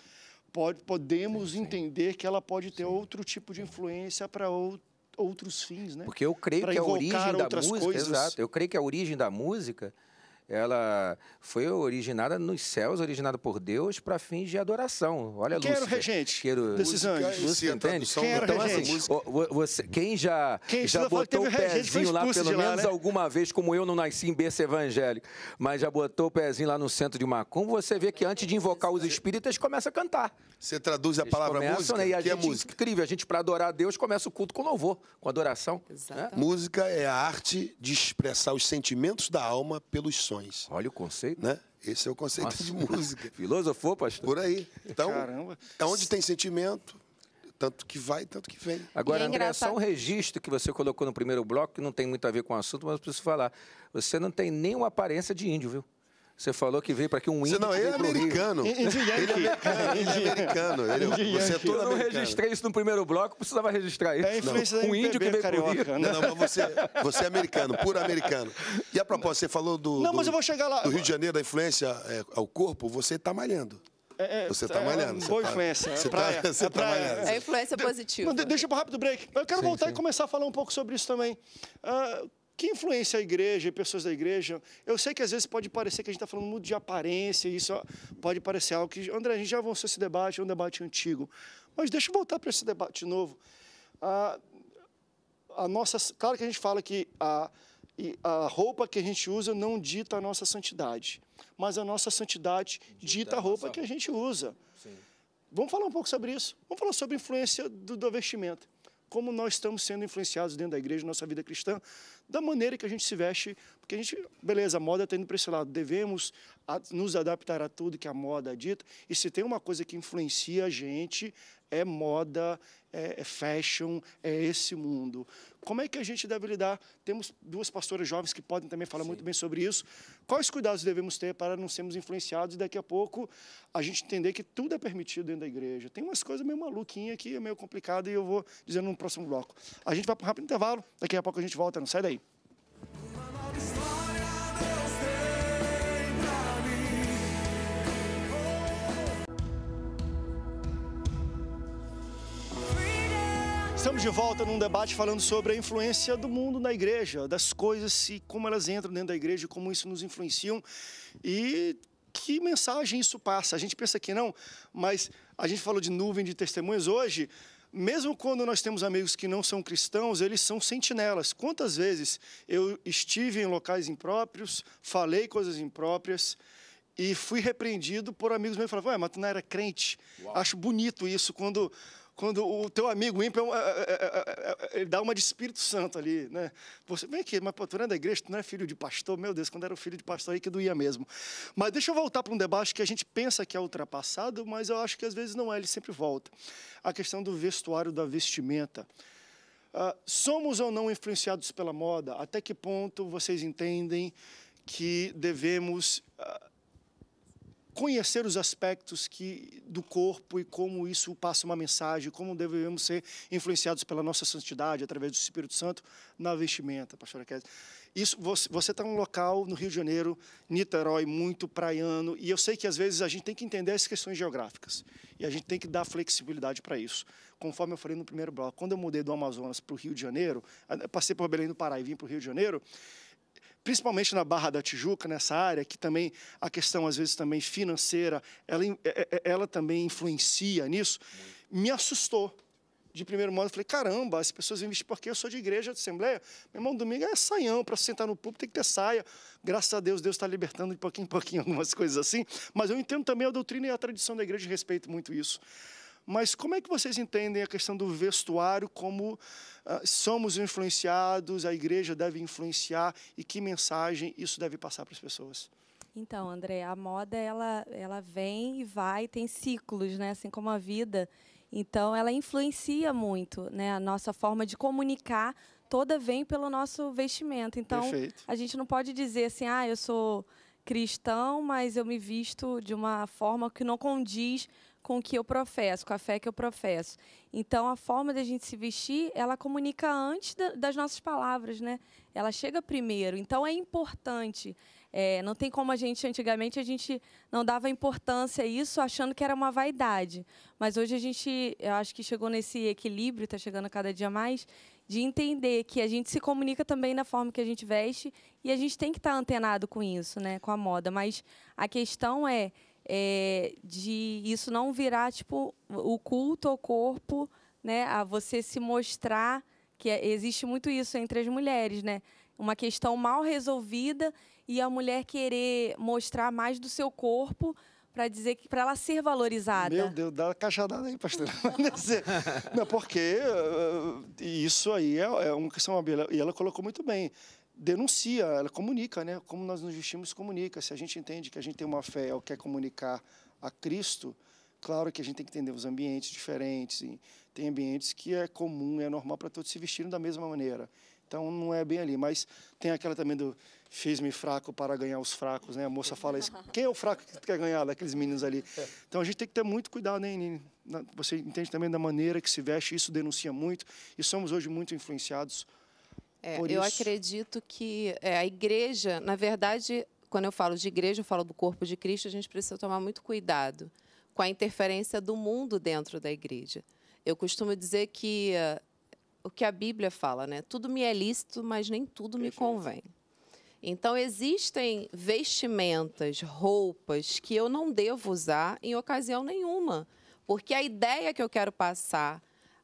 pode, podemos sim, sim. entender que ela pode ter sim. outro tipo de influência para outro outros fins, né? Porque eu creio pra que a origem da música, coisas. exato, eu creio que a origem da música ela foi originada nos céus, originada por Deus para fins de adoração. Olha, Quero Lúcifer. regente quero, desses anjos. Lúcifer, entende? Quero então, regente. você, quem já, quem já botou o pezinho lá, pelo lá, menos né? alguma vez, como eu não nasci em berço evangélico, mas já botou o pezinho lá no centro de Macum, você vê que antes de invocar os espíritas, começa a cantar. Você traduz a Eles palavra começam, música? Né? E a que é gente, é música? Incrível, a gente para adorar a Deus começa o culto com louvor, com adoração. Né? Música é a arte de expressar os sentimentos da alma pelos sons. Olha o conceito. Né? Esse é o conceito Nossa. de música. *laughs* Filosofou, pastor? Por aí. Então, Caramba. é onde tem sentimento, tanto que vai, tanto que vem. Agora, é André, só um registro que você colocou no primeiro bloco, que não tem muito a ver com o assunto, mas preciso falar. Você não tem nenhuma aparência de índio, viu? Você falou que veio para aqui um índio. Não, ele é, é americano. Ele é americano. Ele é você é todo Eu não registrei isso no primeiro bloco, precisava registrar isso. É influência não. Um índio que veio carioca, o Rio. Né? Não, não, né? mas você, você é americano, puro americano. E a propósito, você falou do. Não, do, mas eu vou chegar lá. Do Rio de Janeiro, da influência é, ao corpo, você está malhando. É, é você está é, malhando. Boa influência. Tá, é, tá- praia, tá, é, tá é influência então, positiva. De, deixa para rápido break. Eu quero sim, voltar sim. e começar a falar um pouco sobre isso também. Uh, que influencia a igreja e pessoas da igreja? Eu sei que às vezes pode parecer que a gente está falando muito de aparência, e isso pode parecer algo que. André, a gente já avançou esse debate, é um debate antigo. Mas deixa eu voltar para esse debate novo. Ah, a nossa, claro que a gente fala que a, a roupa que a gente usa não dita a nossa santidade, mas a nossa santidade dita a roupa que a gente usa. Sim. Vamos falar um pouco sobre isso. Vamos falar sobre a influência do, do vestimento como nós estamos sendo influenciados dentro da igreja, nossa vida cristã, da maneira que a gente se veste, porque a gente, beleza, a moda está indo para esse lado, devemos nos adaptar a tudo que a moda dita, e se tem uma coisa que influencia a gente, é moda, é, é fashion, é esse mundo. Como é que a gente deve lidar? Temos duas pastoras jovens que podem também falar Sim. muito bem sobre isso. Quais cuidados devemos ter para não sermos influenciados e daqui a pouco a gente entender que tudo é permitido dentro da igreja? Tem umas coisas meio maluquinhas aqui, meio complicado e eu vou dizendo no próximo bloco. A gente vai para um rápido intervalo, daqui a pouco a gente volta, não sai daí. Uma nova Estamos de volta num debate falando sobre a influência do mundo na igreja, das coisas e como elas entram dentro da igreja, como isso nos influenciam e que mensagem isso passa. A gente pensa que não, mas a gente falou de nuvem de testemunhas hoje. Mesmo quando nós temos amigos que não são cristãos, eles são sentinelas. Quantas vezes eu estive em locais impróprios, falei coisas impróprias, e fui repreendido por amigos meus que falavam, ué, mas tu não era crente. Uau. Acho bonito isso quando quando o teu amigo ímpio é, é, é, dá uma de Espírito Santo ali, né? Você vem aqui, mas pô, tu não é da igreja, tu não é filho de pastor, meu Deus, quando era filho de pastor aí que doía mesmo. Mas deixa eu voltar para um debate que a gente pensa que é ultrapassado, mas eu acho que às vezes não é, ele sempre volta. A questão do vestuário, da vestimenta. somos ou não influenciados pela moda? Até que ponto vocês entendem que devemos conhecer os aspectos que do corpo e como isso passa uma mensagem, como devemos ser influenciados pela nossa santidade através do Espírito Santo na vestimenta, pastora Kézia. Isso, você está um local no Rio de Janeiro, Niterói, muito praiano, e eu sei que às vezes a gente tem que entender as questões geográficas e a gente tem que dar flexibilidade para isso. Conforme eu falei no primeiro bloco, quando eu mudei do Amazonas para o Rio de Janeiro, passei por Belém do Pará e vim para o Rio de Janeiro, principalmente na Barra da Tijuca, nessa área, que também a questão, às vezes, também financeira, ela, é, é, ela também influencia nisso, me assustou. De primeiro modo, eu falei, caramba, as pessoas vêm vestir porque eu sou de igreja, de assembleia. Meu irmão, domingo é saião, para sentar no público tem que ter saia. Graças a Deus, Deus está libertando de pouquinho em pouquinho *laughs* algumas coisas assim. Mas eu entendo também a doutrina e a tradição da igreja, e respeito muito isso. Mas como é que vocês entendem a questão do vestuário, como uh, somos influenciados, a igreja deve influenciar e que mensagem isso deve passar para as pessoas? Então, André, a moda ela, ela vem e vai, tem ciclos, né? Assim como a vida. Então, ela influencia muito, né? A nossa forma de comunicar toda vem pelo nosso vestimento. Então, Perfeito. a gente não pode dizer assim, ah, eu sou cristão, mas eu me visto de uma forma que não condiz com o que eu professo, com a fé que eu professo. Então, a forma da gente se vestir, ela comunica antes da, das nossas palavras, né? Ela chega primeiro. Então, é importante. É, não tem como a gente, antigamente, a gente não dava importância a isso, achando que era uma vaidade. Mas hoje a gente, eu acho que chegou nesse equilíbrio, está chegando cada dia mais, de entender que a gente se comunica também na forma que a gente veste e a gente tem que estar tá antenado com isso, né? Com a moda. Mas a questão é é, de isso não virar tipo o culto ao corpo, né? A você se mostrar que é, existe muito isso entre as mulheres, né? Uma questão mal resolvida e a mulher querer mostrar mais do seu corpo para dizer que para ela ser valorizada. Meu Deus, dá uma cachadada aí, pastor. *laughs* não, porque uh, isso aí é, é uma questão e ela colocou muito bem denuncia, ela comunica, né? Como nós nos vestimos, comunica. Se a gente entende que a gente tem uma fé ou quer comunicar a Cristo, claro que a gente tem que entender os ambientes diferentes. tem ambientes que é comum, é normal para todos se vestirem da mesma maneira. Então não é bem ali, mas tem aquela também do fiz-me fraco para ganhar os fracos, né? A moça fala isso. *laughs* Quem é o fraco que quer ganhar daqueles meninos ali? Então a gente tem que ter muito cuidado, né? Você entende também da maneira que se veste, isso denuncia muito. E somos hoje muito influenciados é, eu isso... acredito que é, a igreja, na verdade, quando eu falo de igreja, eu falo do corpo de Cristo, a gente precisa tomar muito cuidado com a interferência do mundo dentro da igreja. Eu costumo dizer que uh, o que a Bíblia fala, né? Tudo me é lícito, mas nem tudo me convém. Então, existem vestimentas, roupas que eu não devo usar em ocasião nenhuma, porque a ideia que eu quero passar,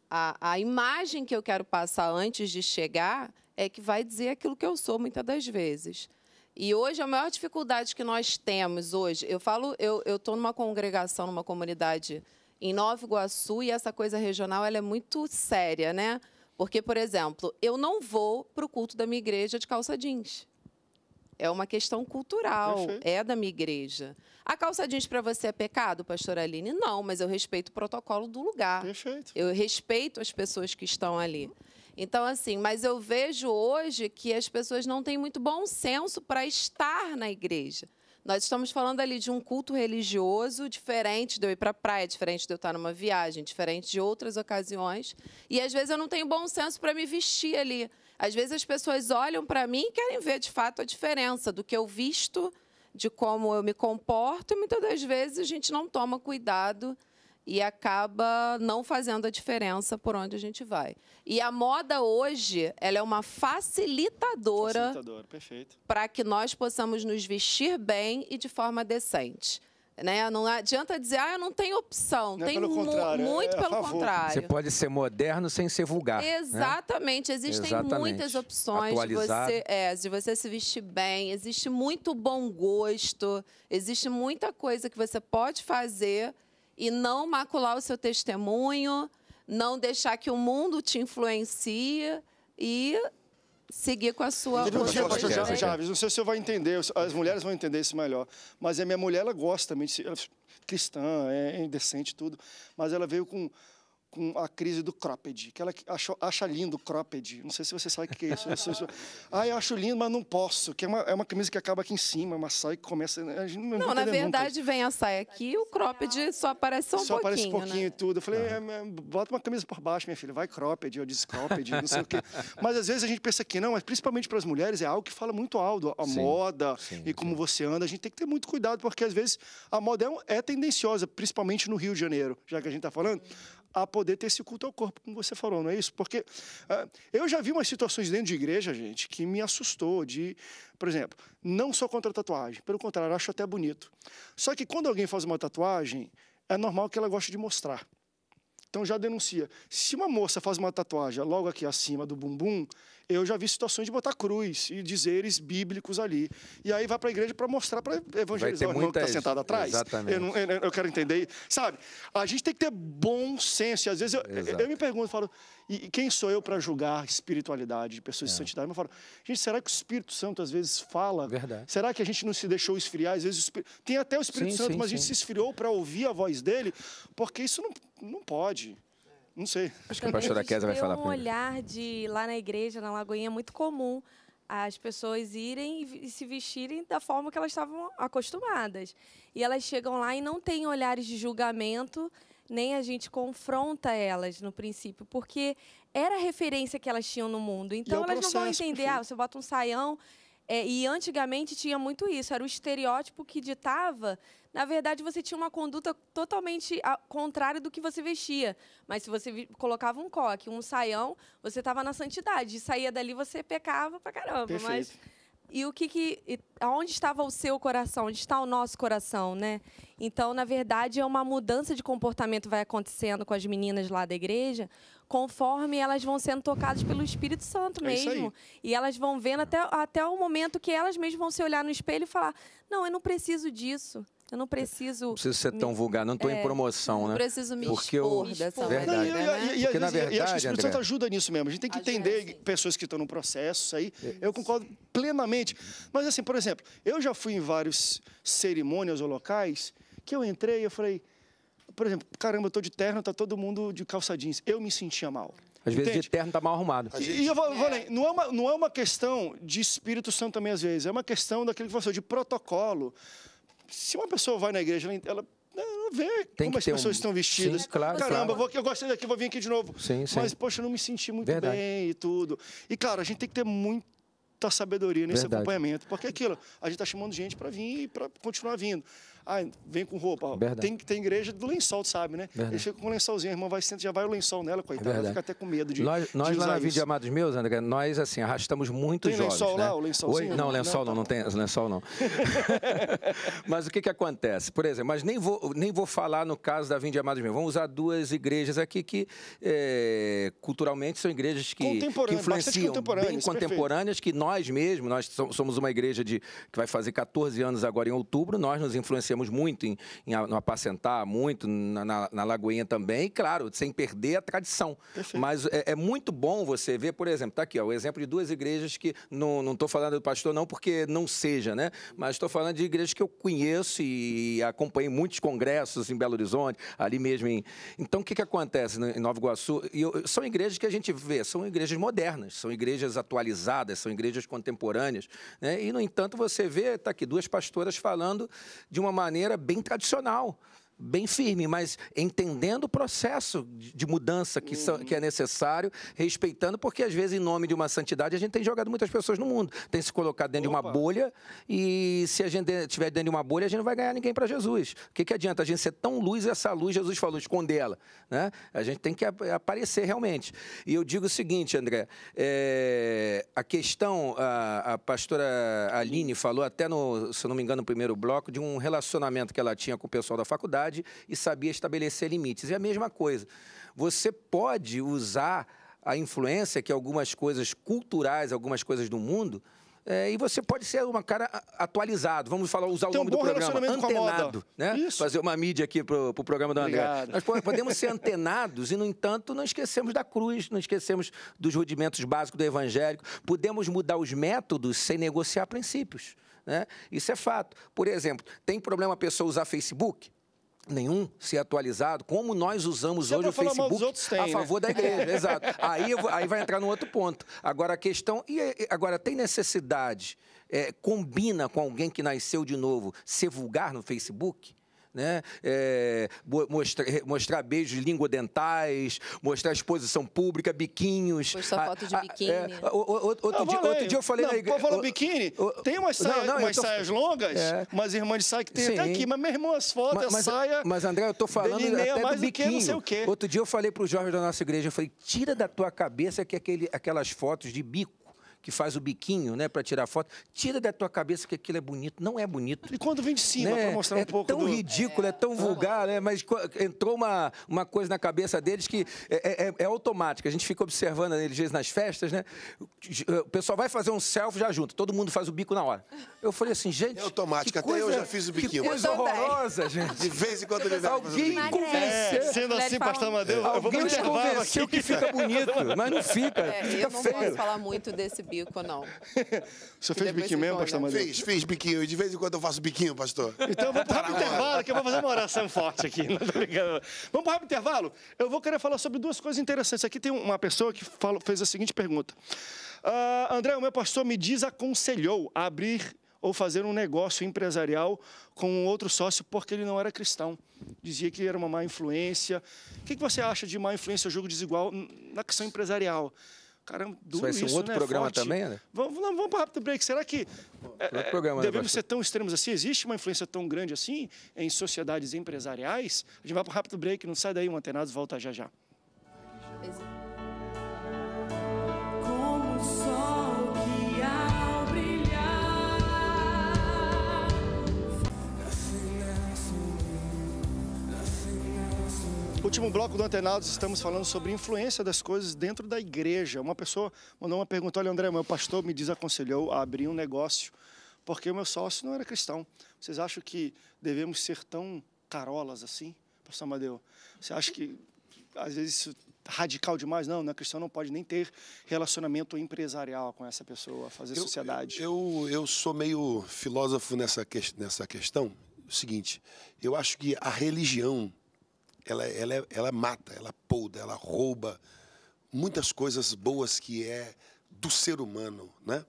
a, a imagem que eu quero passar antes de chegar, é que vai dizer aquilo que eu sou muitas das vezes. E hoje a maior dificuldade que nós temos hoje, eu falo, eu estou numa congregação, numa comunidade em Nova Iguaçu e essa coisa regional ela é muito séria, né? Porque, por exemplo, eu não vou para o culto da minha igreja de calça jeans. É uma questão cultural, uhum. é da minha igreja. A calça jeans para você é pecado, pastor Aline? Não, mas eu respeito o protocolo do lugar. Perfeito. Eu respeito as pessoas que estão ali. Então, assim, mas eu vejo hoje que as pessoas não têm muito bom senso para estar na igreja. Nós estamos falando ali de um culto religioso diferente de eu ir para a praia, diferente de eu estar numa viagem, diferente de outras ocasiões. E às vezes eu não tenho bom senso para me vestir ali. Às vezes as pessoas olham para mim e querem ver de fato a diferença do que eu visto, de como eu me comporto, e muitas das vezes a gente não toma cuidado e acaba não fazendo a diferença por onde a gente vai. E a moda hoje, ela é uma facilitadora, facilitadora para que nós possamos nos vestir bem e de forma decente. Né? Não adianta dizer, ah, eu não tenho opção. Não é Tem é pelo muito é pelo favor. contrário. Você pode ser moderno sem ser vulgar. Né? Exatamente. Né? Existem Exatamente. muitas opções de você, é, de você se vestir bem. Existe muito bom gosto. Existe muita coisa que você pode fazer e não macular o seu testemunho, não deixar que o mundo te influencie e seguir com a sua rotina. Pastor não sei se você vai entender, as mulheres vão entender isso melhor, mas a minha mulher, ela gosta também de ser cristã, é, é indecente tudo, mas ela veio com com a crise do cropped, que ela achou, acha lindo o cropped. Não sei se você sabe o que é isso. ah, eu acho lindo, mas não posso. Que é uma, é uma camisa que acaba aqui em cima, uma saia que começa. não, não na verdade, nunca. vem a saia aqui o cropped só aparece só um só pouquinho. Só aparece um pouquinho né? e tudo. Eu falei, é. É, é, bota uma camisa por baixo, minha filha, vai cropped, eu disse cropped, não sei o quê. Mas às vezes a gente pensa que não, mas principalmente para as mulheres é algo que fala muito alto. A sim, moda sim, e como sim. você anda, a gente tem que ter muito cuidado, porque às vezes a moda é, é tendenciosa, principalmente no Rio de Janeiro, já que a gente está falando a poder ter esse culto ao corpo, como você falou, não é isso? Porque uh, eu já vi umas situações dentro de igreja, gente, que me assustou de, por exemplo, não sou contra a tatuagem, pelo contrário, acho até bonito. Só que quando alguém faz uma tatuagem, é normal que ela goste de mostrar. Então já denuncia. Se uma moça faz uma tatuagem logo aqui acima do bumbum, eu já vi situações de botar cruz e dizeres bíblicos ali. E aí vai para a igreja para mostrar para evangelizar o irmão que está sentado atrás. Exatamente. Eu, não, eu, eu, quero entender. Sabe, a gente tem que ter bom senso. E às vezes eu, eu, me pergunto, falo, e quem sou eu para julgar espiritualidade de pessoas é. de santidade? Mas eu falo, gente, será que o Espírito Santo às vezes fala? Verdade. Será que a gente não se deixou esfriar? Às vezes o Espírito... tem até o Espírito sim, Santo, sim, mas sim. a gente se esfriou para ouvir a voz dele, porque isso não, não pode. Não sei. Acho que a pastora Kézia vai falar. um primeiro. olhar de, lá na igreja, na Lagoinha, é muito comum as pessoas irem e se vestirem da forma que elas estavam acostumadas. E elas chegam lá e não têm olhares de julgamento, nem a gente confronta elas no princípio, porque era a referência que elas tinham no mundo. É então é elas processo, não vão entender, ah, você bota um saião. É, e antigamente tinha muito isso, era o estereótipo que ditava na verdade você tinha uma conduta totalmente contrária do que você vestia. Mas se você colocava um coque, um saião, você estava na santidade. E saía dali, você pecava pra caramba. Perfeito. Mas e o que, que aonde estava o seu coração, onde está o nosso coração, né? Então, na verdade, é uma mudança de comportamento vai acontecendo com as meninas lá da igreja, conforme elas vão sendo tocadas pelo Espírito Santo é mesmo. É e elas vão vendo até, até o momento que elas mesmas vão se olhar no espelho e falar: "Não, eu não preciso disso". Eu não preciso. Não preciso ser tão me, vulgar, não estou é, em promoção, não né? Não preciso me Porque expor eu, dessa verdade. Não, e, né? e, e, Porque, na verdade, e acho que o Espírito Santo ajuda nisso mesmo. A gente tem que entender pessoas que estão no processo, isso aí. É. Eu concordo plenamente. Mas, assim, por exemplo, eu já fui em vários cerimônias ou locais que eu entrei e eu falei. Por exemplo, caramba, eu estou de terno, está todo mundo de calça jeans. Eu me sentia mal. Às Entende? vezes de terno está mal arrumado. E, eu vou, vou não é, uma, não é uma questão de Espírito Santo também, às vezes, é uma questão daquele que você de protocolo se uma pessoa vai na igreja, ela né, ver tem como as pessoas um... estão vestidas. Sim, claro, Caramba, claro. Vou, eu gostei daqui, vou vir aqui de novo. Sim, sim. Mas, poxa, eu não me senti muito Verdade. bem e tudo. E, claro, a gente tem que ter muita sabedoria nesse Verdade. acompanhamento, porque é aquilo, a gente está chamando gente para vir e para continuar vindo. Ah, vem com roupa. Tem, tem igreja do lençol, sabe, né? Verdade. Eles ficam com o lençolzinho, a irmã vai senta, já vai o lençol nela, coitada. Ela fica até com medo de. Nós, nós de lá na vida Amados Meus, André, nós assim, arrastamos muito tem jovens. Lençol né? lá, o lençolzinho? Oi? Não, lençol tá não, não, não tem lençol não. *laughs* mas o que, que acontece? Por exemplo, mas nem vou, nem vou falar no caso da Vinda Amados Meus. Vamos usar duas igrejas aqui que é, culturalmente são igrejas que, que influenciam contemporâneas, bem contemporâneas, que nós mesmos, nós somos uma igreja de, que vai fazer 14 anos agora em outubro, nós nos influenciamos Investimos muito em, em no apacentar, muito na, na, na, Lagoinha também, e claro, sem perder a tradição. Perfeito. Mas é, é, muito bom você ver, por exemplo, está aqui ó, o exemplo de duas igrejas que, não estou falando do pastor não porque não seja, né? Mas estou falando de igrejas que eu conheço e acompanhei muitos congressos em Belo Horizonte, ali mesmo em... Então, o que, que acontece em Nova Iguaçu? Eu, são igrejas que a gente vê, são igrejas modernas, são igrejas atualizadas, são igrejas contemporâneas, né? E, no entanto, você vê, está aqui, duas pastoras falando de uma maneira bem tradicional bem firme, mas entendendo o processo de mudança que, são, que, é uhum. necessário, respeitando, porque às vezes, em nome de uma santidade, a gente tem jogado muitas pessoas no mundo, tem se colocado dentro Opa. de uma bolha, e se a gente estiver dentro de uma bolha, a gente não vai ganhar ninguém para Jesus. O que, que adianta a gente ser tão luz e essa luz, Jesus falou, esconder ela? Né? A gente tem que aparecer realmente. E eu digo o seguinte, André, é, a questão, a, a pastora Aline falou até no, se não me engano, no primeiro bloco, de um relacionamento que ela tinha com o pessoal da faculdade autoridade e sabia estabelecer limites. É a mesma coisa. Você pode usar a influência que algumas coisas culturais, algumas coisas do mundo, é, e você pode ser uma cara atualizado, vamos falar, usar Tem o nome um bom do programa, antenado, né? Isso. Fazer uma mídia aqui pro, pro programa do André. Nós podemos ser antenados e, no entanto, não esquecemos da cruz, não esquecemos dos rudimentos básicos do evangélico. Podemos mudar os métodos sem negociar princípios. Né? Isso é fato. Por exemplo, tem problema a pessoa usar Facebook? nenhum ser atualizado, como nós usamos hoje o Facebook tem, a né? favor né? da igreja, *laughs* exato. Aí, aí vai entrar num outro ponto. Agora a questão, e agora tem necessidade, é, combina com alguém que nasceu de novo ser vulgar no Facebook? né? É, mostrar, mostrar beijos lingodentais, mostrar exposição pública, biquinhos. Mostrar foto de é, biquíni. É, outro, ah, outro, dia, eu falei não, na Falou biquíni? Tem umas, não, não, umas tô... saias longas, é. irmã de saia que tem Sim. até aqui, mas meu irmão, as fotos, mas, mas, saia. Mas, André, eu tô falando é até do mais biquinho. Do que, não sei o quê. Outro dia eu falei para os jovens da nossa igreja, eu falei, tira da tua cabeça que aquele, aquelas fotos de bico que faz o biquinho, né, para tirar foto, tira da tua cabeça que aquilo é bonito. Não é bonito. E quando vem de cima, né? para mostrar é um pouco. É tão do... ridículo, é, é tão vulgar, né? Mas entrou uma, uma coisa na cabeça deles que é, é, é, é automática. A gente fica observando eles vezes nas festas, né? Eh, o pessoal vai fazer um selfie já junto, todo mundo faz o bico na hora. Eu falei assim, gente. É automático, até eu já fiz o biquinho. Que coisa horrorosa, *laughs* gente. De vez em quando ele Alguém convenceu. É, sendo assim, pastor Amadeu, eu vou me convenceu aqui. que fica bonito, mas não fica. É, fica eu não feio. posso falar muito desse bico, não. Você fez biquinho pastor Maria? Fiz, fiz biquinho. De vez em quando eu faço biquinho, pastor. Então vamos para tá o intervalo, que eu vou fazer uma oração forte aqui. *laughs* Não tô brincando. Vamos para o intervalo? Eu vou querer falar sobre duas coisas interessantes. Aqui tem uma pessoa que falou, fez a seguinte pergunta. Uh, André, o meu pastor me desaconselhou a abrir ou fazer um negócio empresarial com outro sócio porque ele não era cristão. Dizia que era uma má influência. O que você acha de má influência ou jogo desigual na questão empresarial? Caramba, duro isso vai ser um outro né? programa Forte. também, né? Vamos, não, vamos para o rápido break. Será que é, é, programa, né, devemos né, ser tão extremos assim? Existe uma influência tão grande assim em sociedades empresariais? A gente vai para o rápido break, não sai daí, um antenado volta já já. Existe. Último bloco do Antenados, estamos falando sobre influência das coisas dentro da igreja. Uma pessoa mandou uma pergunta, olha André, meu pastor me desaconselhou a abrir um negócio porque o meu sócio não era cristão. Vocês acham que devemos ser tão carolas assim, pastor Amadeu? Você acha que às vezes isso é radical demais? Não, é cristão não pode nem ter relacionamento empresarial com essa pessoa, fazer eu, sociedade. Eu, eu sou meio filósofo nessa, que, nessa questão. O seguinte, eu acho que a religião ela, ela, é, ela mata, ela pouda, ela rouba muitas coisas boas que é do ser humano, né?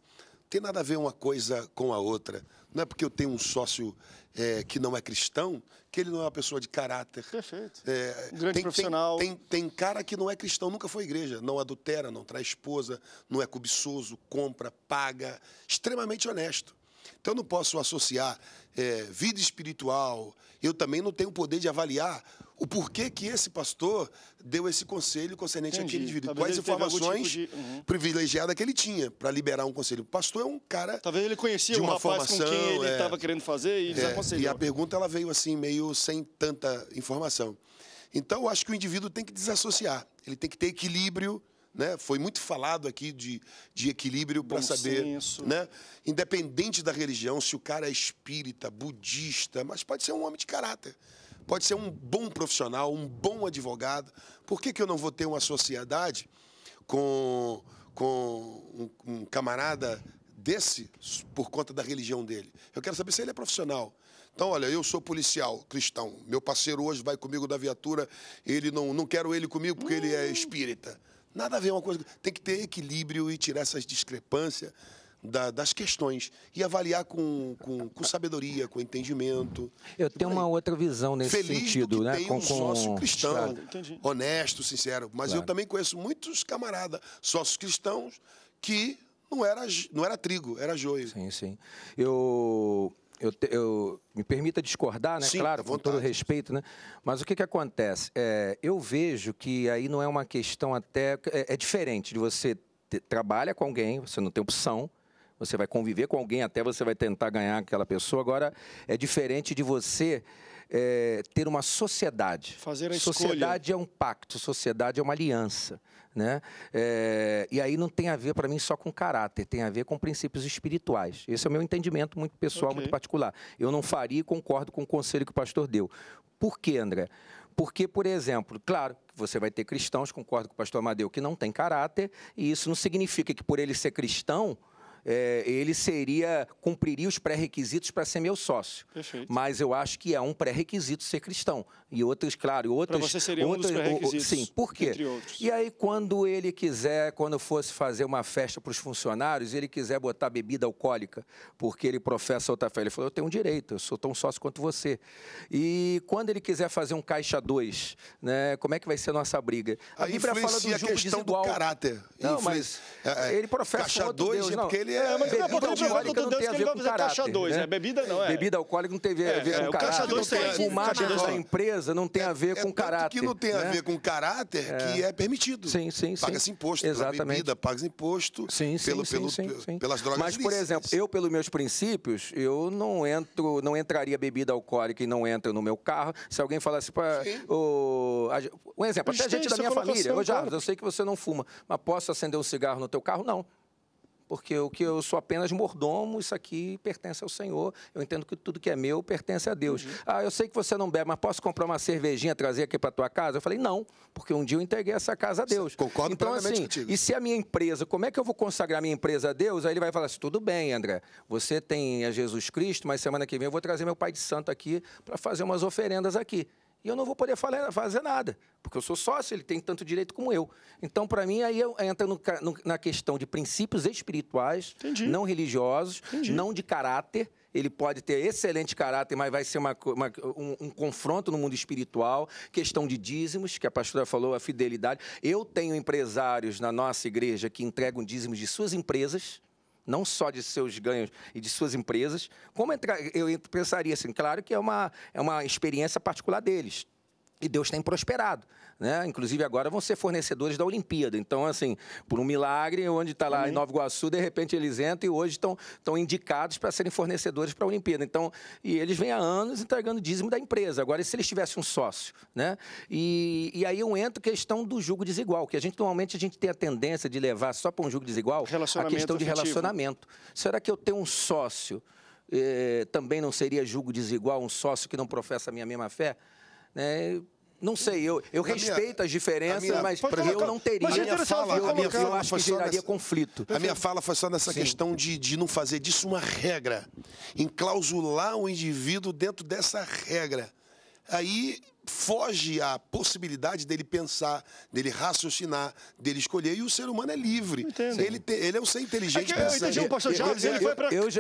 Tem nada a ver uma coisa com a outra. Não é porque eu tenho um sócio é, que não é cristão que ele não é uma pessoa de caráter. Perfeito. É, um grande tem, profissional. Tem, tem, tem, cara que não é cristão, nunca foi igreja, não adultera, não traz esposa, não é cobiçoso, compra, paga, extremamente honesto. Então eu não posso associar é, vida espiritual. Eu também não tenho o poder de avaliar o porquê que esse pastor deu esse conselho concernente Entendi. àquele indivíduo. Talvez Quais tipo informações tipo de... uhum. privilegiadas que ele tinha para liberar um conselho. O pastor é um cara. Talvez ele conhecia de uma um rapaz formação, com quem ele estava é... querendo fazer e é, E a pergunta ela veio assim, meio sem tanta informação. Então, eu acho que o indivíduo tem que desassociar. Ele tem que ter equilíbrio. Né? Foi muito falado aqui de, de equilíbrio para saber. Né? Independente da religião, se o cara é espírita, budista, mas pode ser um homem de caráter pode ser um bom profissional, um bom advogado. Por que, que eu não vou ter uma sociedade com, com um, um camarada desse por conta da religião dele? Eu quero saber se ele é profissional. Então, olha, eu sou policial cristão. Meu parceiro hoje vai comigo da viatura. Ele não, não quero ele comigo porque hum. ele é espírita. Nada a ver é uma coisa. Tem que ter equilíbrio e tirar essas discrepâncias da, das questões e avaliar com, com, com, sabedoria, com entendimento. Eu tenho tipo, uma outra visão nesse Feliz sentido, do que né? Tem com, um sócio cristão, claro. honesto, sincero. Mas claro. eu também conheço muitos camaradas sócios cristãos que não era, não era trigo, era joio. Sim, sim. Eu. Eu, eu me permita discordar, né? Sim, claro, com todo respeito, né? Mas o que, que acontece? É, eu vejo que aí não é uma questão até. É, é diferente de você ter, trabalha com alguém, você não tem opção, você vai conviver com alguém, até você vai tentar ganhar aquela pessoa. Agora, é diferente de você é, ter uma sociedade. Fazer a sociedade escolha. é um pacto, sociedade é uma aliança. Né? É, e aí não tem a ver para mim só com caráter, tem a ver com princípios espirituais. Esse é o meu entendimento muito pessoal, okay. muito particular. Eu não faria e concordo com o conselho que o pastor deu. Por quê, André? Porque, por exemplo, claro, você vai ter cristãos, concordo com o pastor Amadeu, que não tem caráter, e isso não significa que por ele ser cristão, é, ele seria cumpriria os pré-requisitos para ser meu sócio. Perfeito. Mas eu acho que é um pré-requisito ser cristão. E outros, claro, outros. você seria outros, um dos pré-requisitos. Sim, por quê? E aí, quando ele quiser, quando fosse fazer uma festa para os funcionários, ele quiser botar bebida alcoólica, porque ele professa outra fé, ele falou: eu tenho um direito, eu sou tão sócio quanto você. E quando ele quiser fazer um caixa 2, né, como é que vai ser a nossa briga? A, a Bíblia fala do jugo desigual. Do caráter. Não, influencia. mas é, é, ele professa caixa 2 é porque ele ele é, é. mas bebida não é alcoólica não tem a ver com caráter. Caixa 2, né? né? bebida não, é. Bebida alcoólica não tem a ver é, é, com o caráter. Caixa 2 tem Fumar na empresa não tem a né? ver com caráter. que não tem a ver com caráter que é permitido. Sim, sim, sim. Paga-se imposto Exatamente. pela bebida, paga-se imposto sim, sim, pelo, pelo, sim, sim, pelas drogas Mas, por exemplo, eu, pelos meus princípios, eu não entro, não entraria bebida alcoólica e não entra no meu carro se alguém falasse para... Um exemplo, até gente da minha família. Ô, eu sei que você não fuma, mas posso acender um cigarro no teu carro? Não porque o que eu sou apenas mordomo, isso aqui pertence ao Senhor. Eu entendo que tudo que é meu pertence a Deus. Uhum. Ah, eu sei que você não bebe, mas posso comprar uma cervejinha trazer aqui para tua casa? Eu falei não, porque um dia eu entreguei essa casa a Deus. Concordo então, assim, contigo. E se a minha empresa, como é que eu vou consagrar minha empresa a Deus? Aí ele vai falar assim, tudo bem, André. Você tem a Jesus Cristo, mas semana que vem eu vou trazer meu pai de santo aqui para fazer umas oferendas aqui e eu não vou poder fazer nada, porque eu sou sócio, ele tem tanto direito como eu. Então, para mim, aí entra no, no, na questão de princípios espirituais, Entendi. não religiosos, Entendi. não de caráter. Ele pode ter excelente caráter, mas vai ser uma, uma, um, um, confronto no mundo espiritual. Questão de dízimos, que a pastora falou, a fidelidade. Eu tenho empresários na nossa igreja que entregam dízimos de suas empresas não só de seus ganhos e de suas empresas, como eu pensaria assim, claro que é uma, é uma experiência particular deles. E Deus tem prosperado né? Inclusive agora vão ser fornecedores da Olimpíada. Então, assim, por um milagre, onde está lá em Nova Iguaçu, de repente eles entram e hoje estão indicados para serem fornecedores para a Olimpíada. Então, e eles vêm há anos entregando dízimo da empresa. Agora, e se eles tivessem um sócio, né? E, e aí eu entro questão do julgo desigual, que a gente normalmente a gente tem a tendência de levar só para um julgo desigual a questão de relacionamento. Será que eu tenho um sócio? Eh, também não seria julgo desigual um sócio que não professa a minha mesma fé? Né? Não sei, eu, eu respeito minha, as diferenças, minha, mas colocar, eu não teria. Mas a minha fala, eu, a minha fala eu acho que geraria nessa, conflito. A minha fala foi só nessa Sim. questão de, de não fazer disso uma regra, enclausular o indivíduo dentro dessa regra. Aí foge à possibilidade dele pensar, dele raciocinar, dele escolher. E o ser humano é livre. Ele, te, ele é um ser inteligente. É eu entendi o pastor ele foi para Eu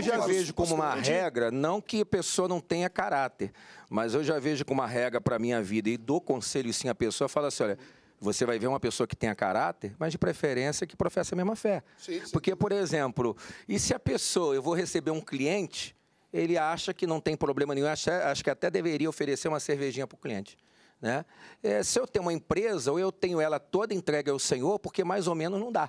já vejo como uma regra, não que a pessoa não tenha caráter, mas eu já vejo como uma regra para a minha vida e dou conselho sim à pessoa, fala assim, olha, você vai ver uma pessoa que tenha caráter, mas de preferência que professa a mesma fé. Sim, sim. Porque, por exemplo, e se a pessoa, eu vou receber um cliente ele acha que não tem problema nenhum, acha, acho que até deveria oferecer uma cervejinha para o cliente. Né? É, se eu tenho uma empresa, ou eu tenho ela toda entregue ao senhor, porque mais ou menos não dá.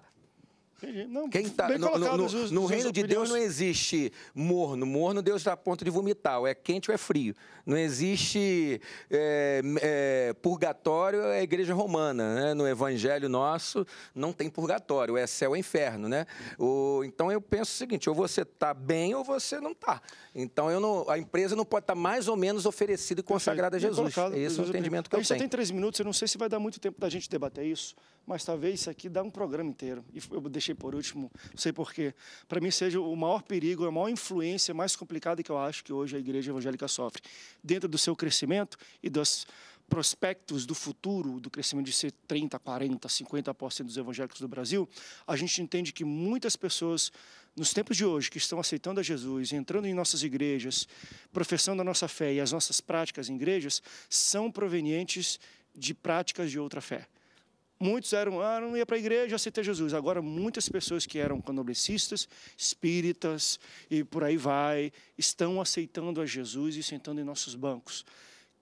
Não, Quem tá, no, colocado, no, no, no reino de Deus não existe morno. Morno, Deus está a ponto de vomitar. Ou é quente ou é frio. Não existe é, é, purgatório, é a igreja romana. Né? No evangelho nosso, não tem purgatório. É céu é inferno. Né? O, então, eu penso o seguinte, ou você está bem ou você não está. Então, eu não, a empresa não pode estar tá mais ou menos oferecida e consagrada a Jesus. Colocado, é Esse é o entendimento que eu tenho. A gente só tem três minutos, eu não sei se vai dar muito tempo da gente debater isso mas talvez isso aqui dá um programa inteiro. E eu deixei por último, não sei porquê. Para mim seja o maior perigo, a maior influência mais complicada que eu acho que hoje a igreja evangélica sofre. Dentro do seu crescimento e dos prospectos do futuro, do crescimento de ser 30, 40, 50% dos evangélicos do Brasil, a gente entende que muitas pessoas nos tempos de hoje que estão aceitando a Jesus, entrando em nossas igrejas, professando a nossa fé e as nossas práticas em igrejas, são provenientes de práticas de outra fé. Muitos eram, ah, não ia para a igreja aceitar Jesus. Agora, muitas pessoas que eram canoblicistas, espíritas e por aí vai, estão aceitando a Jesus e sentando em nossos bancos.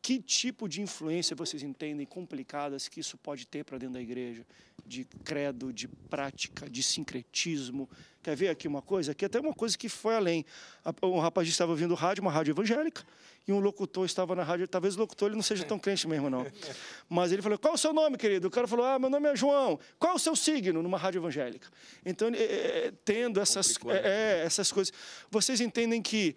Que tipo de influência vocês entendem complicadas que isso pode ter para dentro da igreja? De credo, de prática, de sincretismo. Quer ver aqui uma coisa? Aqui até uma coisa que foi além. Um rapaz estava ouvindo rádio, uma rádio evangélica e um locutor estava na rádio. Talvez o locutor ele não seja é. tão crente mesmo, não. *laughs* Mas ele falou: Qual o seu nome, querido? O cara falou: Ah, meu nome é João. Qual o seu signo? Numa rádio evangélica. Então, é, é, tendo essas, né? é, é, essas coisas, vocês entendem que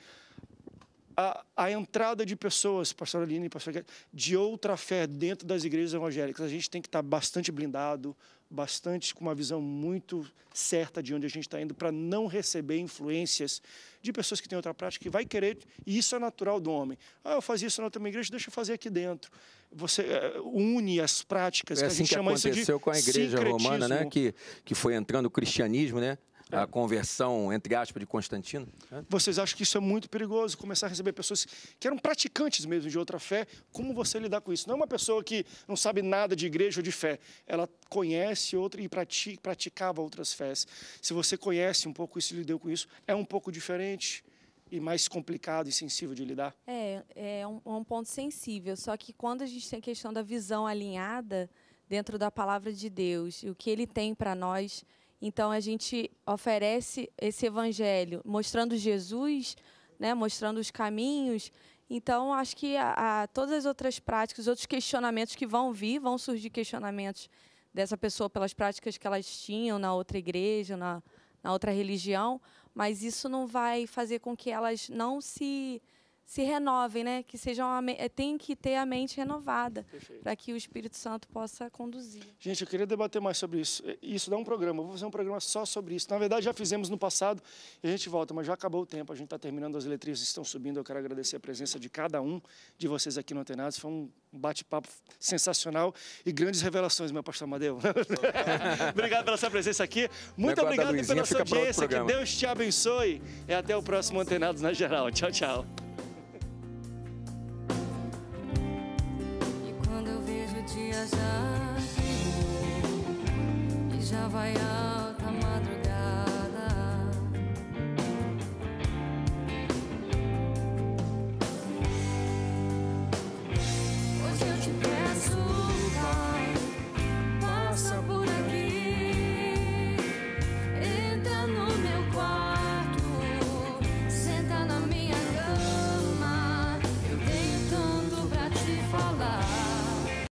a, a entrada de pessoas, pastor Aline e pastor de outra fé dentro das igrejas evangélicas, a gente tem que estar bastante blindado, bastante com uma visão muito certa de onde a gente está indo para não receber influências de pessoas que têm outra prática que vai querer e isso é natural do homem ah eu fazia isso na outra igreja deixa eu fazer aqui dentro você eh, une as práticas é que assim a gente que chama aconteceu isso de com a igreja romana né que que foi entrando o cristianismo né é. a conversão, entre aspas, de Constantino? É. Vocês acham que isso é muito perigoso, começar a receber pessoas que eram praticantes mesmo de outra fé? Como você lidar com isso? Não é uma pessoa que não sabe nada de igreja ou de fé, ela conhece outra e pratica, praticava outras fés. Se você conhece um pouco isso e lidou com isso, é um pouco diferente e mais complicado e sensível de lidar? É, é um, é um ponto sensível, só que quando a gente tem a questão da visão alinhada dentro da palavra de Deus e o que ele tem para nós então a gente oferece esse evangelho mostrando Jesus, né, mostrando os caminhos. Então acho que a, a, todas as outras práticas, outros questionamentos que vão vir, vão surgir questionamentos dessa pessoa pelas práticas que elas tinham na outra igreja, na, na outra religião, mas isso não vai fazer com que elas não se se renovem, né? Que sejam tem que ter a mente renovada para que o Espírito Santo possa conduzir. Gente, eu queria debater mais sobre isso. É, isso dá um programa. Eu vou fazer um programa só sobre isso. Na verdade, já fizemos no passado e a gente volta, mas já acabou o tempo. A gente está terminando. As letrinhas estão subindo. Eu quero agradecer a presença de cada um de vocês aqui no Antenados. Foi um bate-papo sensacional e grandes revelações, meu pastor Amadeu. *laughs* obrigado pela sua presença aqui. Muito obrigado pela sua audiência. Que Deus te abençoe. E até o próximo Antenados na geral. Tchau, tchau. já chegou e já vai a